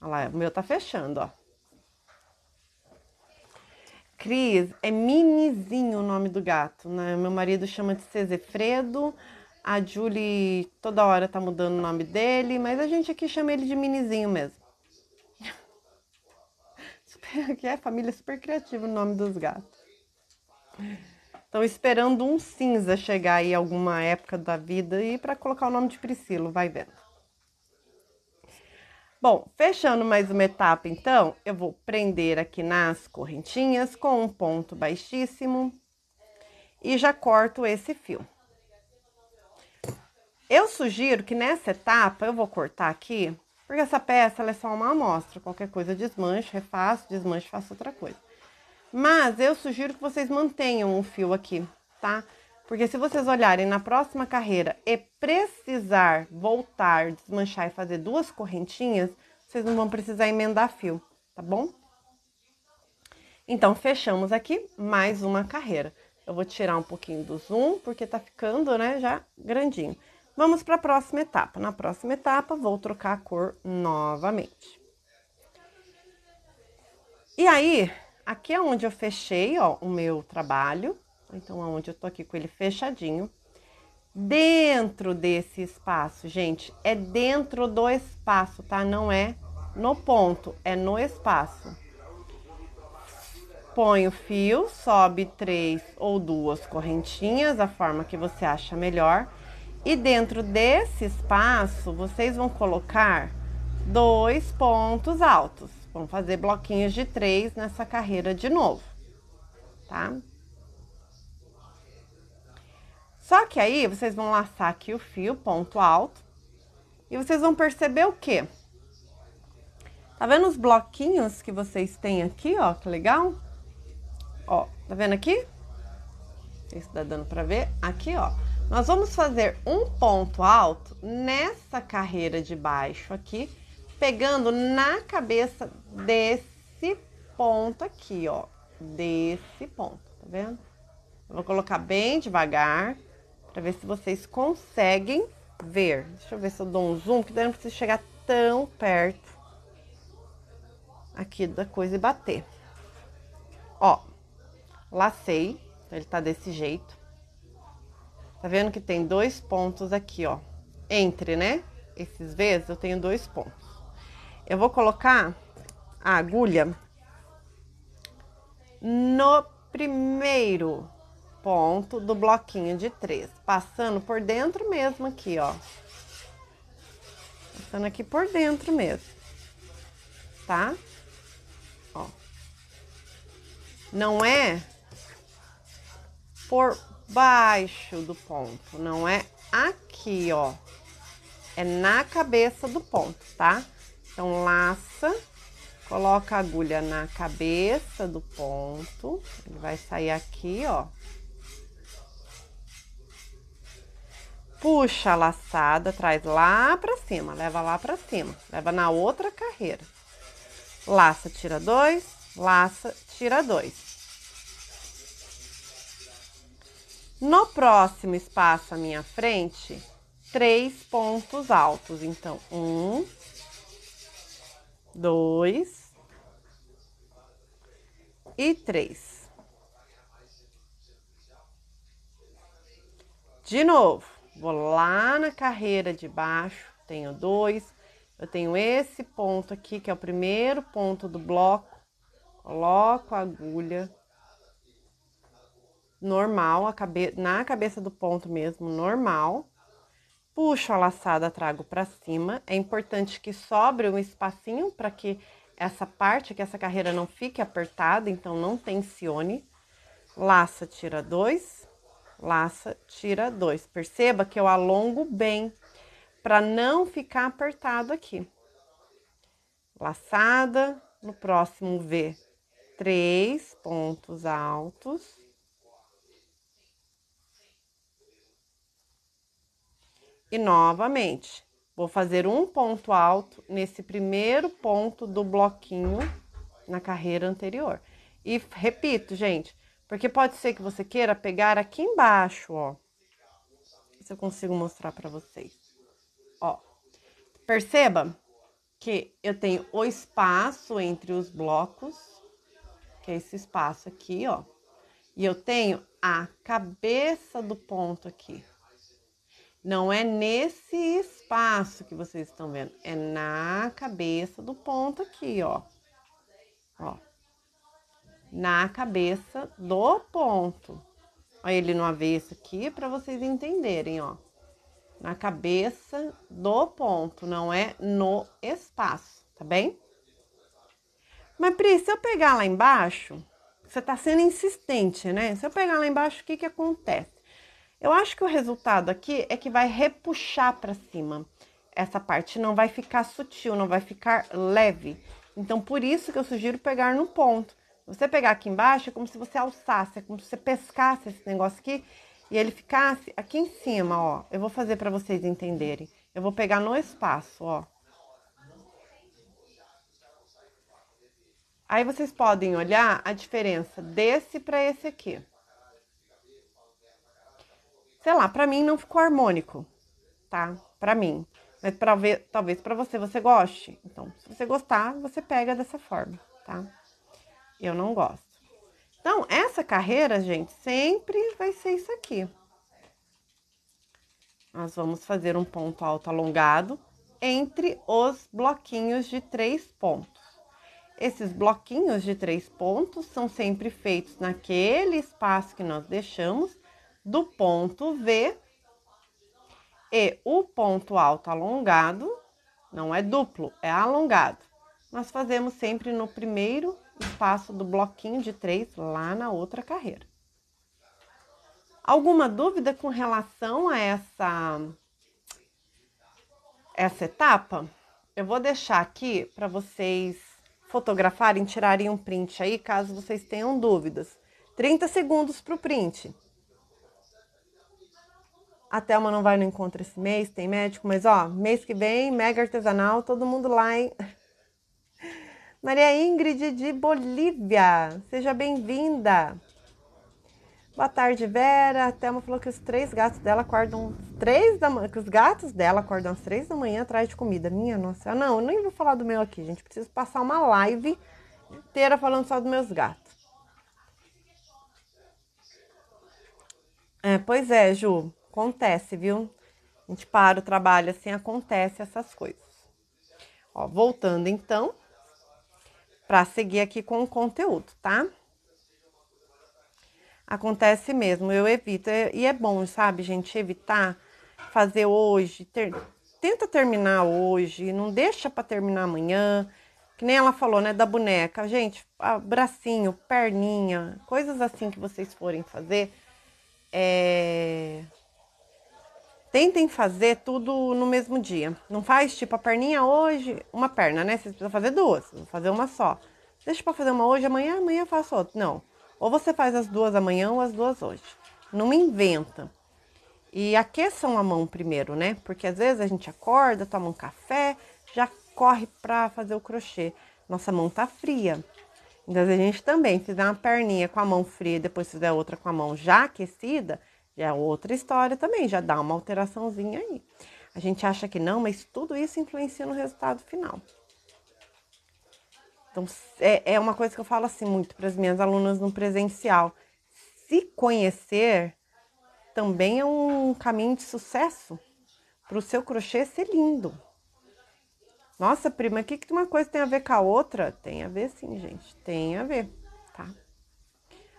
Olha lá, o meu tá fechando, ó. Cris, é Minizinho o nome do gato, né? Meu marido chama de Cezefredo. A Julie toda hora tá mudando o nome dele, mas a gente aqui chama ele de Minizinho mesmo. Que aqui é família super criativa o nome dos gatos. Estão esperando um cinza chegar aí alguma época da vida e para colocar o nome de Priscila, vai vendo. Bom, fechando mais uma etapa então, eu vou prender aqui nas correntinhas com um ponto baixíssimo e já corto esse fio. Eu sugiro que nessa etapa eu vou cortar aqui, porque essa peça é só uma amostra, qualquer coisa desmanche, refaço, desmanche, faço outra coisa. Mas eu sugiro que vocês mantenham o fio aqui, tá? Porque se vocês olharem na próxima carreira e precisar voltar, desmanchar e fazer duas correntinhas, vocês não vão precisar emendar fio, tá bom? Então, fechamos aqui mais uma carreira. Eu vou tirar um pouquinho do zoom, porque tá ficando, né, já grandinho. Vamos para a próxima etapa. Na próxima etapa, vou trocar a cor novamente. E aí, Aqui é onde eu fechei, ó, o meu trabalho. Então, aonde é eu tô aqui com ele fechadinho. Dentro desse espaço, gente, é dentro do espaço, tá? Não é no ponto, é no espaço. Põe o fio, sobe três ou duas correntinhas, a forma que você acha melhor. E dentro desse espaço, vocês vão colocar dois pontos altos. Vamos fazer bloquinhos de três nessa carreira de novo, tá? Só que aí vocês vão laçar aqui o fio, ponto alto, e vocês vão perceber o quê? Tá vendo os bloquinhos que vocês têm aqui, ó, que legal? Ó, tá vendo aqui? Isso tá dando pra ver? Aqui, ó. Nós vamos fazer um ponto alto nessa carreira de baixo aqui, pegando na cabeça desse ponto aqui, ó. Desse ponto, tá vendo? Eu vou colocar bem devagar para ver se vocês conseguem ver. Deixa eu ver se eu dou um zoom, que daí não precisa chegar tão perto aqui da coisa e bater. Ó, lacei, então ele tá desse jeito. Tá vendo que tem dois pontos aqui, ó. Entre, né? Esses Vs eu tenho dois pontos. Eu vou colocar a agulha no primeiro ponto do bloquinho de três, passando por dentro mesmo aqui, ó. Passando aqui por dentro mesmo, tá? Ó. Não é por baixo do ponto, não é aqui, ó. É na cabeça do ponto, tá? Então, laça, coloca a agulha na cabeça do ponto, ele vai sair aqui, ó. Puxa a laçada, traz lá pra cima, leva lá pra cima, leva na outra carreira. Laça, tira dois, laça, tira dois. No próximo espaço à minha frente, três pontos altos. Então, um, dois e três. De novo, vou lá na carreira de baixo, tenho dois, eu tenho esse ponto aqui, que é o primeiro ponto do bloco, coloco a agulha normal, a cabe na cabeça do ponto mesmo, normal puxo a laçada, trago para cima. É importante que sobre um espacinho para que essa parte, que essa carreira não fique apertada, então não tensione. Laça, tira dois, laça, tira dois. Perceba que eu alongo bem para não ficar apertado aqui. Laçada, no próximo V, três pontos altos E novamente, vou fazer um ponto alto nesse primeiro ponto do bloquinho na carreira anterior. E repito, gente, porque pode ser que você queira pegar aqui embaixo, ó. Se eu consigo mostrar para vocês. Ó. Perceba que eu tenho o espaço entre os blocos, que é esse espaço aqui, ó. E eu tenho a cabeça do ponto aqui. Não é nesse espaço que vocês estão vendo, é na cabeça do ponto aqui, ó. Ó. Na cabeça do ponto. Olha ele no avesso aqui para vocês entenderem, ó. Na cabeça do ponto, não é no espaço, tá bem? Mas Pri, se eu pegar lá embaixo, você tá sendo insistente, né? Se eu pegar lá embaixo, o que que acontece? Eu acho que o resultado aqui é que vai repuxar para cima. Essa parte não vai ficar sutil, não vai ficar leve. Então, por isso que eu sugiro pegar no ponto. Você pegar aqui embaixo é como se você alçasse, é como se você pescasse esse negócio aqui e ele ficasse aqui em cima, ó. Eu vou fazer para vocês entenderem. Eu vou pegar no espaço, ó. Aí vocês podem olhar a diferença desse para esse aqui sei lá, para mim não ficou harmônico, tá? Para mim. Mas para ver, talvez para você você goste. Então, se você gostar, você pega dessa forma, tá? Eu não gosto. Então, essa carreira, gente, sempre vai ser isso aqui. Nós vamos fazer um ponto alto alongado entre os bloquinhos de três pontos. Esses bloquinhos de três pontos são sempre feitos naquele espaço que nós deixamos do ponto V e o ponto alto alongado, não é duplo, é alongado. Nós fazemos sempre no primeiro espaço do bloquinho de três lá na outra carreira. Alguma dúvida com relação a essa essa etapa? Eu vou deixar aqui para vocês fotografarem, tirarem um print aí, caso vocês tenham dúvidas. 30 segundos para o print. A Thelma não vai no encontro esse mês, tem médico, mas ó, mês que vem, mega artesanal, todo mundo lá, hein? Maria Ingrid de Bolívia, seja bem-vinda. Boa tarde, Vera. A Thelma falou que os três gatos dela acordam três da manhã, que os gatos dela acordam às três da manhã atrás de comida. Minha nossa, não, eu nem vou falar do meu aqui, gente. Preciso passar uma live inteira falando só dos meus gatos. É, pois é, Ju. Acontece, viu? A gente para o trabalho assim, acontece essas coisas. Ó, voltando então, para seguir aqui com o conteúdo, tá? Acontece mesmo, eu evito. E é bom, sabe, gente, evitar fazer hoje, ter, tenta terminar hoje, não deixa para terminar amanhã. Que nem ela falou, né, da boneca. Gente, bracinho, perninha, coisas assim que vocês forem fazer, é, Tentem fazer tudo no mesmo dia. Não faz tipo a perninha hoje, uma perna, né? Você precisa fazer duas, Vou fazer uma só. Deixa para fazer uma hoje, amanhã, amanhã eu faço outra. Não. Ou você faz as duas amanhã ou as duas hoje. Não me inventa. E aqueçam a mão primeiro, né? Porque às vezes a gente acorda, toma um café, já corre para fazer o crochê. Nossa mão tá fria. Então, a gente também fizer uma perninha com a mão fria, depois fizer outra com a mão já aquecida, é outra história também, já dá uma alteraçãozinha aí. A gente acha que não, mas tudo isso influencia no resultado final. Então, é, é uma coisa que eu falo assim muito para as minhas alunas no presencial. Se conhecer também é um caminho de sucesso para o seu crochê ser lindo. Nossa, prima, o que, que uma coisa tem a ver com a outra? Tem a ver sim, gente, tem a ver, tá?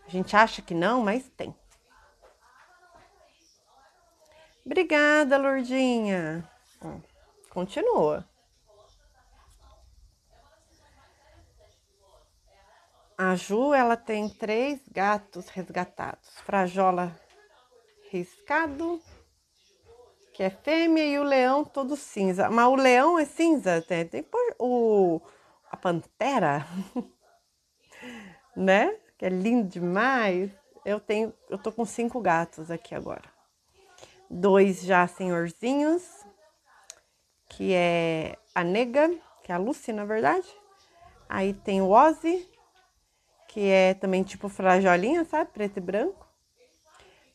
A gente acha que não, mas tem. Obrigada, Lourdinha. continua. A Ju, ela tem três gatos resgatados. Frajola riscado, que é fêmea, e o leão todo cinza. Mas o leão é cinza, tem, tem por, o, a pantera, né? Que é lindo demais. Eu tenho, eu tô com cinco gatos aqui agora dois já senhorzinhos, que é a Nega, que é a Lucy, na verdade. Aí tem o Ozzy, que é também tipo frajolinha, sabe? Preto e branco.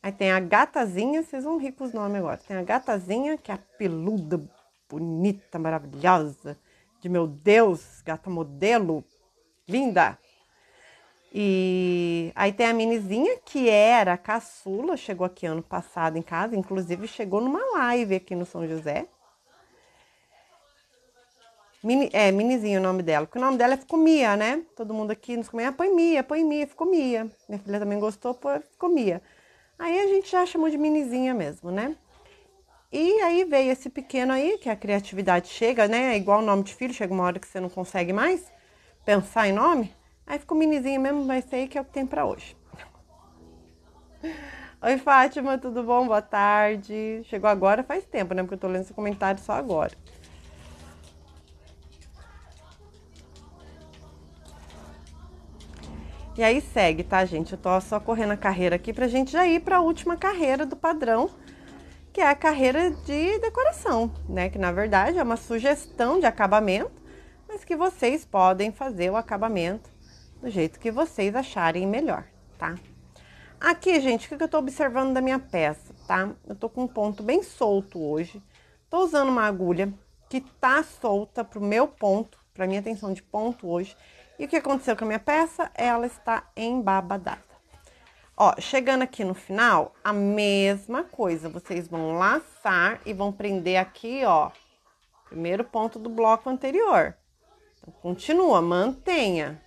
Aí tem a gatazinha, vocês vão rir com os nomes agora. Tem a gatazinha, que é a peluda, bonita, maravilhosa. De meu Deus, gata modelo, linda. E aí tem a Minizinha, que era caçula, chegou aqui ano passado em casa, inclusive chegou numa live aqui no São José. Mini, é, Minizinha o nome dela, porque o nome dela é ficou Mia, né? Todo mundo aqui nos comia, ah, põe Mia, põe Mia, ficou Mia. Minha filha também gostou, pô, ficou Mia. Aí a gente já chamou de Minizinha mesmo, né? E aí veio esse pequeno aí, que a criatividade chega, né? É igual o nome de filho, chega uma hora que você não consegue mais pensar em nome. Aí ficou minizinha mesmo, mas sei que é o que tem para hoje. Oi, Fátima, tudo bom? Boa tarde. Chegou agora faz tempo, né? Porque eu tô lendo seu comentário só agora. E aí segue, tá, gente? Eu tô só correndo a carreira aqui pra gente já ir pra última carreira do padrão, que é a carreira de decoração, né? Que na verdade é uma sugestão de acabamento, mas que vocês podem fazer o acabamento do jeito que vocês acharem melhor, tá? Aqui, gente, o que eu estou observando da minha peça, tá? Eu estou com um ponto bem solto hoje. Estou usando uma agulha que tá solta pro meu ponto, pra minha tensão de ponto hoje. E o que aconteceu com a minha peça? Ela está embabadada. Ó, chegando aqui no final, a mesma coisa. Vocês vão laçar e vão prender aqui, ó, primeiro ponto do bloco anterior. Então, continua, mantenha.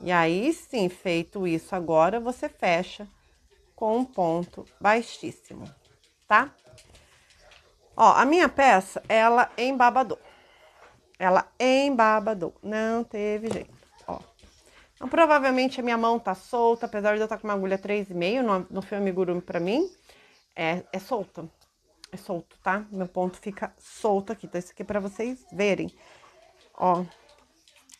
E aí sim, feito isso agora, você fecha com um ponto baixíssimo, tá? Ó, a minha peça, ela embabadou. Ela embabadou, não teve jeito, ó. Então, provavelmente a minha mão tá solta, apesar de eu estar tá com uma agulha 3,5 no, filme fio pra mim, é, é solta, é solto, tá? Meu ponto fica solto aqui, tá? Isso aqui é pra vocês verem, ó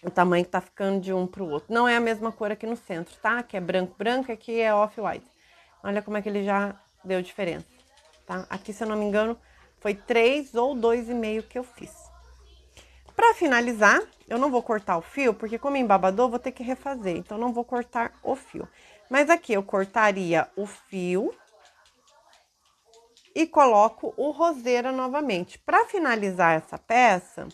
o tamanho que tá ficando de um pro outro. Não é a mesma cor aqui no centro, tá? Que é branco, branco, aqui é off-white. Olha como é que ele já deu diferença, tá? Aqui, se eu não me engano, foi três ou dois e meio que eu fiz. Pra finalizar, eu não vou cortar o fio, porque como é embabador, vou ter que refazer. Então, não vou cortar o fio. Mas aqui eu cortaria o fio e coloco o roseira novamente. Para finalizar essa peça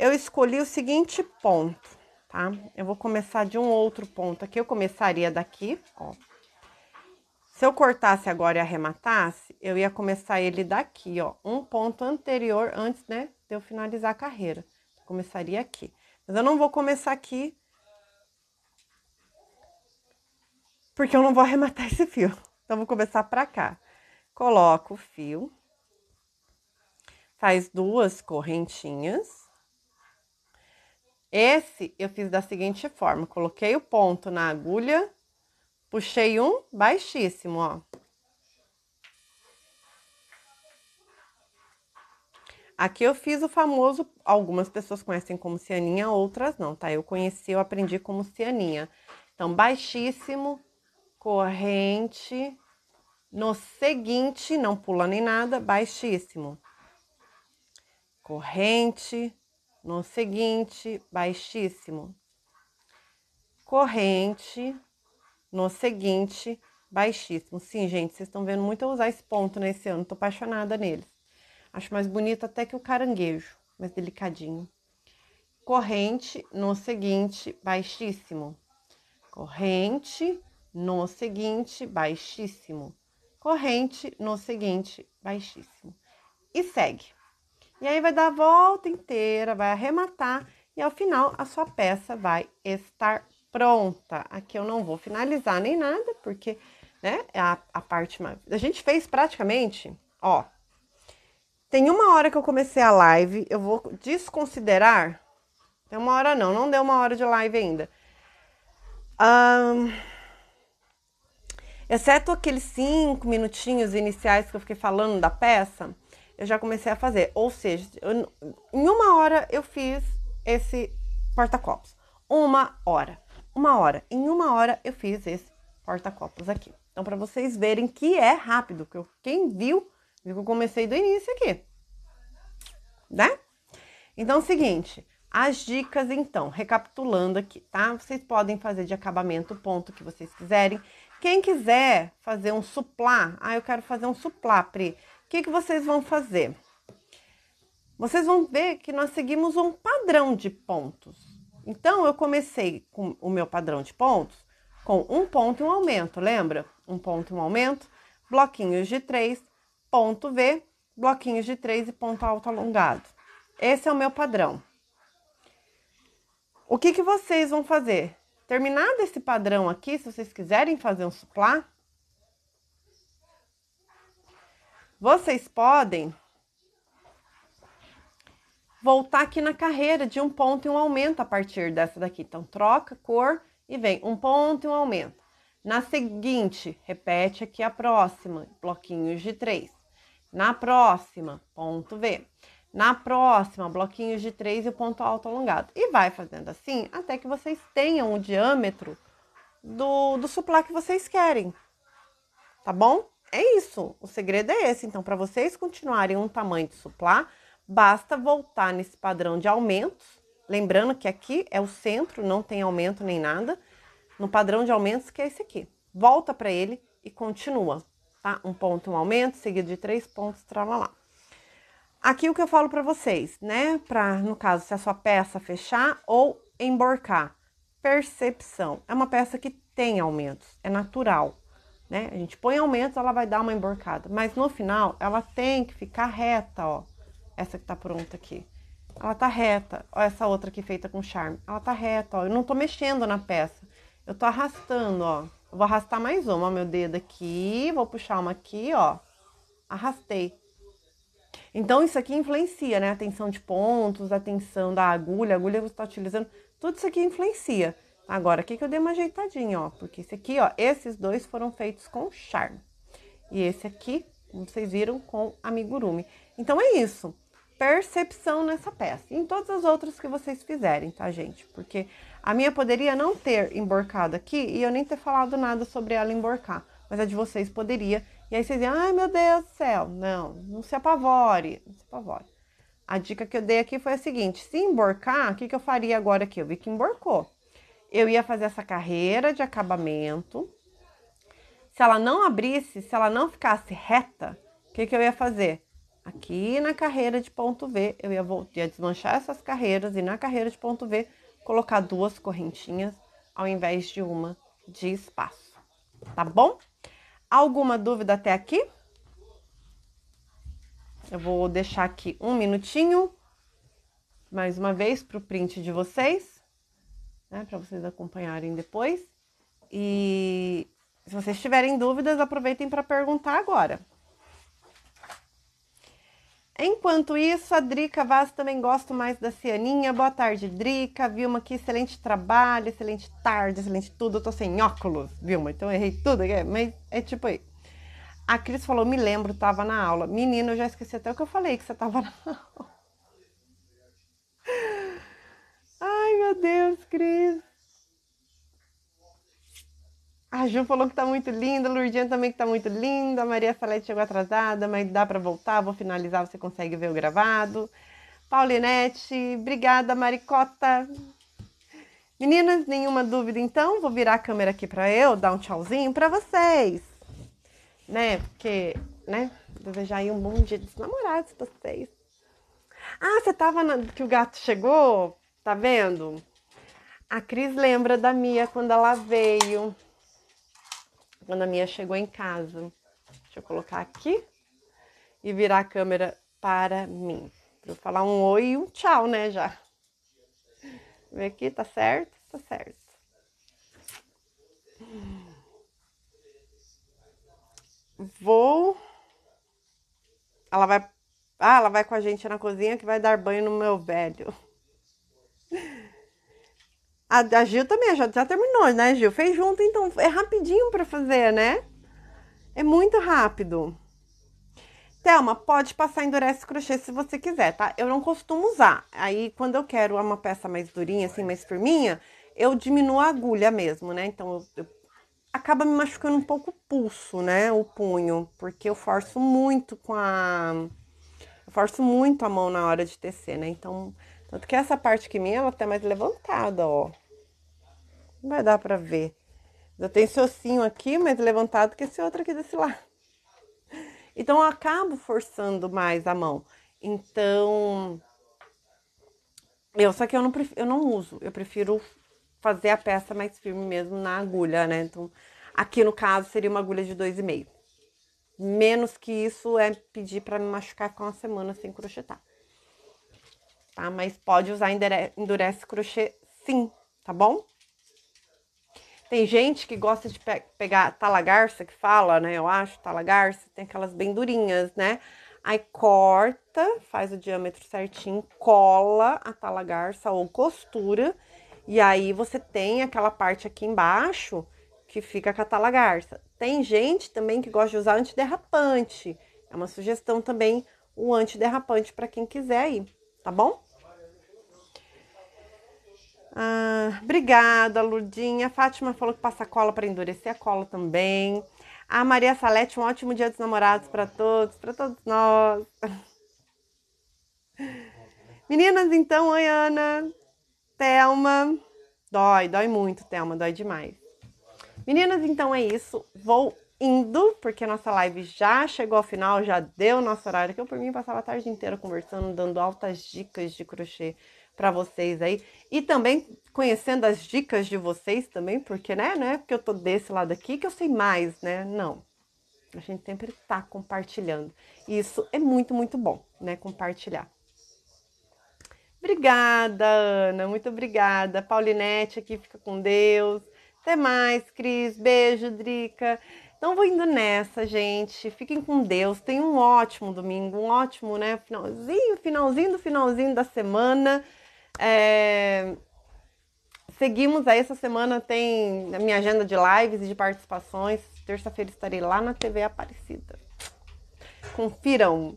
eu escolhi o seguinte ponto, tá? Eu vou começar de um outro ponto aqui, eu começaria daqui, ó. Se eu cortasse agora e arrematasse, eu ia começar ele daqui, ó, um ponto anterior antes, né, de eu finalizar a carreira. começaria aqui. Mas eu não vou começar aqui porque eu não vou arrematar esse fio. Então vou começar para cá. Coloco o fio. Faz duas correntinhas. Esse eu fiz da seguinte forma: coloquei o ponto na agulha, puxei um baixíssimo, ó. Aqui eu fiz o famoso, algumas pessoas conhecem como cianinha, outras não, tá? Eu conheci, eu aprendi como cianinha. Então, baixíssimo, corrente, no seguinte, não pula nem nada, baixíssimo. Corrente, no seguinte, baixíssimo. Corrente, no seguinte, baixíssimo. Sim, gente, vocês estão vendo muito eu usar esse ponto nesse ano, tô apaixonada neles. Acho mais bonito até que o caranguejo, mais delicadinho. Corrente, no seguinte, baixíssimo. Corrente, no seguinte, baixíssimo. Corrente, no seguinte, baixíssimo. E segue. E aí vai dar a volta inteira, vai arrematar e ao final a sua peça vai estar pronta. Aqui eu não vou finalizar nem nada, porque, né, é a, a parte... A gente fez praticamente, ó, tem uma hora que eu comecei a live, eu vou desconsiderar. Tem uma hora não, não deu uma hora de live ainda. Um, exceto aqueles cinco minutinhos iniciais que eu fiquei falando da peça, eu já comecei a fazer. Ou seja, eu, em uma hora eu fiz esse porta-copos. Uma hora. Uma hora. Em uma hora eu fiz esse porta-copos aqui. Então, para vocês verem que é rápido, que eu, quem viu, viu que eu comecei do início aqui. Né? Então, é o seguinte, as dicas, então, recapitulando aqui, tá? Vocês podem fazer de acabamento o ponto que vocês quiserem. Quem quiser fazer um suplá, ah, eu quero fazer um suplá, Pri que, que vocês vão fazer? Vocês vão ver que nós seguimos um padrão de pontos. Então, eu comecei com o meu padrão de pontos com um ponto e um aumento, lembra? Um ponto e um aumento, bloquinhos de três, ponto V, bloquinhos de três e ponto alto alongado. Esse é o meu padrão. O que, que vocês vão fazer? Terminado esse padrão aqui, se vocês quiserem fazer um suplá, Vocês podem voltar aqui na carreira de um ponto e um aumento a partir dessa daqui. Então, troca cor e vem um ponto e um aumento. Na seguinte, repete aqui a próxima, bloquinhos de três. Na próxima, ponto V. Na próxima, bloquinhos de três e o ponto alto alongado. E vai fazendo assim até que vocês tenham o diâmetro do, do suplá que vocês querem. Tá bom? É isso, o segredo é esse. Então, para vocês continuarem um tamanho de suplá, basta voltar nesse padrão de aumentos. Lembrando que aqui é o centro, não tem aumento nem nada. No padrão de aumentos, que é esse aqui. Volta para ele e continua, tá? Um ponto, um aumento, seguido de três pontos, tralalá. Aqui o que eu falo para vocês, né? Para, no caso, se a sua peça fechar ou emborcar. Percepção. É uma peça que tem aumentos, é natural. Né? A gente põe aumentos, ela vai dar uma emborcada, mas no final ela tem que ficar reta, ó. Essa que tá pronta aqui. Ela tá reta, ó, essa outra aqui feita com charme. Ela tá reta, ó. Eu não tô mexendo na peça. Eu tô arrastando, ó. Eu vou arrastar mais uma, ó, meu dedo aqui, vou puxar uma aqui, ó. Arrastei. Então isso aqui influencia, né? A tensão de pontos, a tensão da agulha, a agulha que você tá utilizando, tudo isso aqui influencia. Agora, aqui que eu dei uma ajeitadinha, ó, porque esse aqui, ó, esses dois foram feitos com charme. E esse aqui, como vocês viram, com amigurumi. Então, é isso. Percepção nessa peça. E em todas as outras que vocês fizerem, tá, gente? Porque a minha poderia não ter emborcado aqui e eu nem ter falado nada sobre ela emborcar. Mas a de vocês poderia. E aí vocês dizem, ai meu Deus do céu. Não, não se apavore. Não se apavore. A dica que eu dei aqui foi a seguinte: se emborcar, o que, que eu faria agora aqui? Eu vi que emborcou eu ia fazer essa carreira de acabamento. Se ela não abrisse, se ela não ficasse reta, o que, que eu ia fazer? Aqui na carreira de ponto V, eu ia, ia desmanchar essas carreiras e na carreira de ponto V colocar duas correntinhas ao invés de uma de espaço. Tá bom? Alguma dúvida até aqui? Eu vou deixar aqui um minutinho, mais uma vez, para o print de vocês né, para vocês acompanharem depois. E se vocês tiverem dúvidas, aproveitem para perguntar agora. Enquanto isso, a Drica Vaz também gosto mais da Cianinha. Boa tarde, Drica. Vilma, que excelente trabalho, excelente tarde, excelente tudo. Eu tô sem óculos, Vilma, então errei tudo, mas é tipo aí. A Cris falou, me lembro, tava na aula. Menina, eu já esqueci até o que eu falei que você tava na aula. meu Deus, Cris. A ah, Ju falou que tá muito linda, a Lurdinha também que tá muito linda, a Maria Salete chegou atrasada, mas dá para voltar, vou finalizar, você consegue ver o gravado. Paulinete, obrigada, Maricota. Meninas, nenhuma dúvida então, vou virar a câmera aqui para eu dar um tchauzinho para vocês. Né? Porque, né? Desejar aí um bom dia dos namorados pra vocês. Ah, você tava na... que o gato chegou? Tá vendo? A Cris lembra da Mia quando ela veio. Quando a Mia chegou em casa. Deixa eu colocar aqui e virar a câmera para mim. Pra eu falar um oi e um tchau, né, já. Vem aqui, tá certo? Tá certo. Vou... Ela vai... Ah, ela vai com a gente na cozinha que vai dar banho no meu velho. A, a Gil também já, já terminou, né, Gil? Fez junto, então é rapidinho para fazer, né? É muito rápido. Thelma, pode passar endurece crochê se você quiser, tá? Eu não costumo usar. Aí, quando eu quero uma peça mais durinha, assim, mais firminha, eu diminuo a agulha mesmo, né? Então, eu, eu, acaba me machucando um pouco o pulso, né? O punho, porque eu forço muito com a... Eu forço muito a mão na hora de tecer, né? Então, tanto que essa parte que minha, ela tá mais levantada, ó. Não vai dar para ver. Já tem esse ossinho aqui, mais levantado que esse outro aqui desse lado. Então, eu acabo forçando mais a mão. Então, eu, só que eu não, prefiro, eu não uso. Eu prefiro fazer a peça mais firme mesmo na agulha, né? Então, aqui no caso, seria uma agulha de 2,5. Menos que isso é pedir para me machucar com uma semana sem crochetar. Tá? Mas pode usar endurece crochê sim, tá bom? Tem gente que gosta de pe pegar talagarça, que fala, né? Eu acho, talagarça, tem aquelas bem durinhas, né? Aí corta, faz o diâmetro certinho, cola a talagarça ou costura, e aí você tem aquela parte aqui embaixo que fica com a talagarça. Tem gente também que gosta de usar antiderrapante. É uma sugestão também o antiderrapante para quem quiser aí, tá bom? Ah, obrigada, Lurdinha. A Fátima falou que passa cola para endurecer a cola também. A Maria Salete, um ótimo dia dos namorados para todos, para todos nós. Meninas, então, oi, Ana. Thelma. Dói, dói muito, Thelma, dói demais. Meninas, então é isso. Vou indo, porque nossa live já chegou ao final, já deu o nosso horário, que eu por mim passava a tarde inteira conversando, dando altas dicas de crochê para vocês aí. E também conhecendo as dicas de vocês também, porque né, não é porque eu tô desse lado aqui que eu sei mais, né? Não. A gente sempre tá compartilhando. E isso é muito, muito bom, né? Compartilhar. Obrigada, Ana. Muito obrigada. Paulinete aqui fica com Deus. Até mais, Cris. Beijo, Drica. Então vou indo nessa, gente. Fiquem com Deus. Tenham um ótimo domingo, um ótimo, né? Finalzinho, finalzinho do finalzinho da semana. É... Seguimos aí, essa semana tem a minha agenda de lives e de participações. Terça-feira estarei lá na TV Aparecida. Confiram!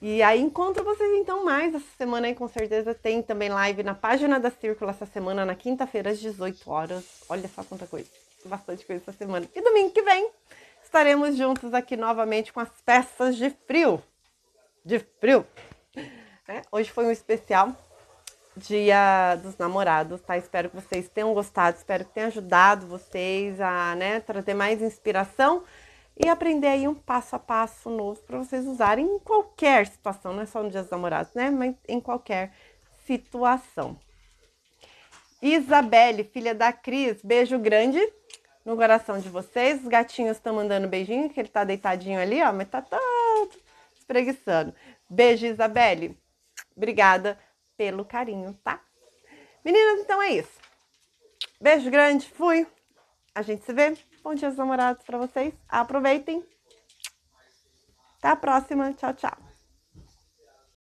E aí encontro vocês então mais essa semana aí, com certeza tem também live na página da Círculo essa semana, na quinta-feira às 18 horas. Olha só quanta coisa, bastante coisa essa semana. E domingo que vem estaremos juntos aqui novamente com as peças de frio. De frio! É, hoje foi um especial Dia dos Namorados, tá? Espero que vocês tenham gostado, espero que tenha ajudado vocês a né, trazer mais inspiração e aprender aí um passo a passo novo para vocês usarem em qualquer situação, não é só no Dia dos Namorados, né? Mas em qualquer situação. Isabelle, filha da Cris, beijo grande no coração de vocês. Os gatinhos estão mandando beijinho, que ele tá deitadinho ali, ó, mas tá todo espreguiçando. Beijo, Isabelle. Obrigada pelo carinho, tá? Meninas, então é isso. Beijo grande, fui. A gente se vê. Bom dia, namorados, para vocês. Aproveitem. Até a próxima. Tchau, tchau.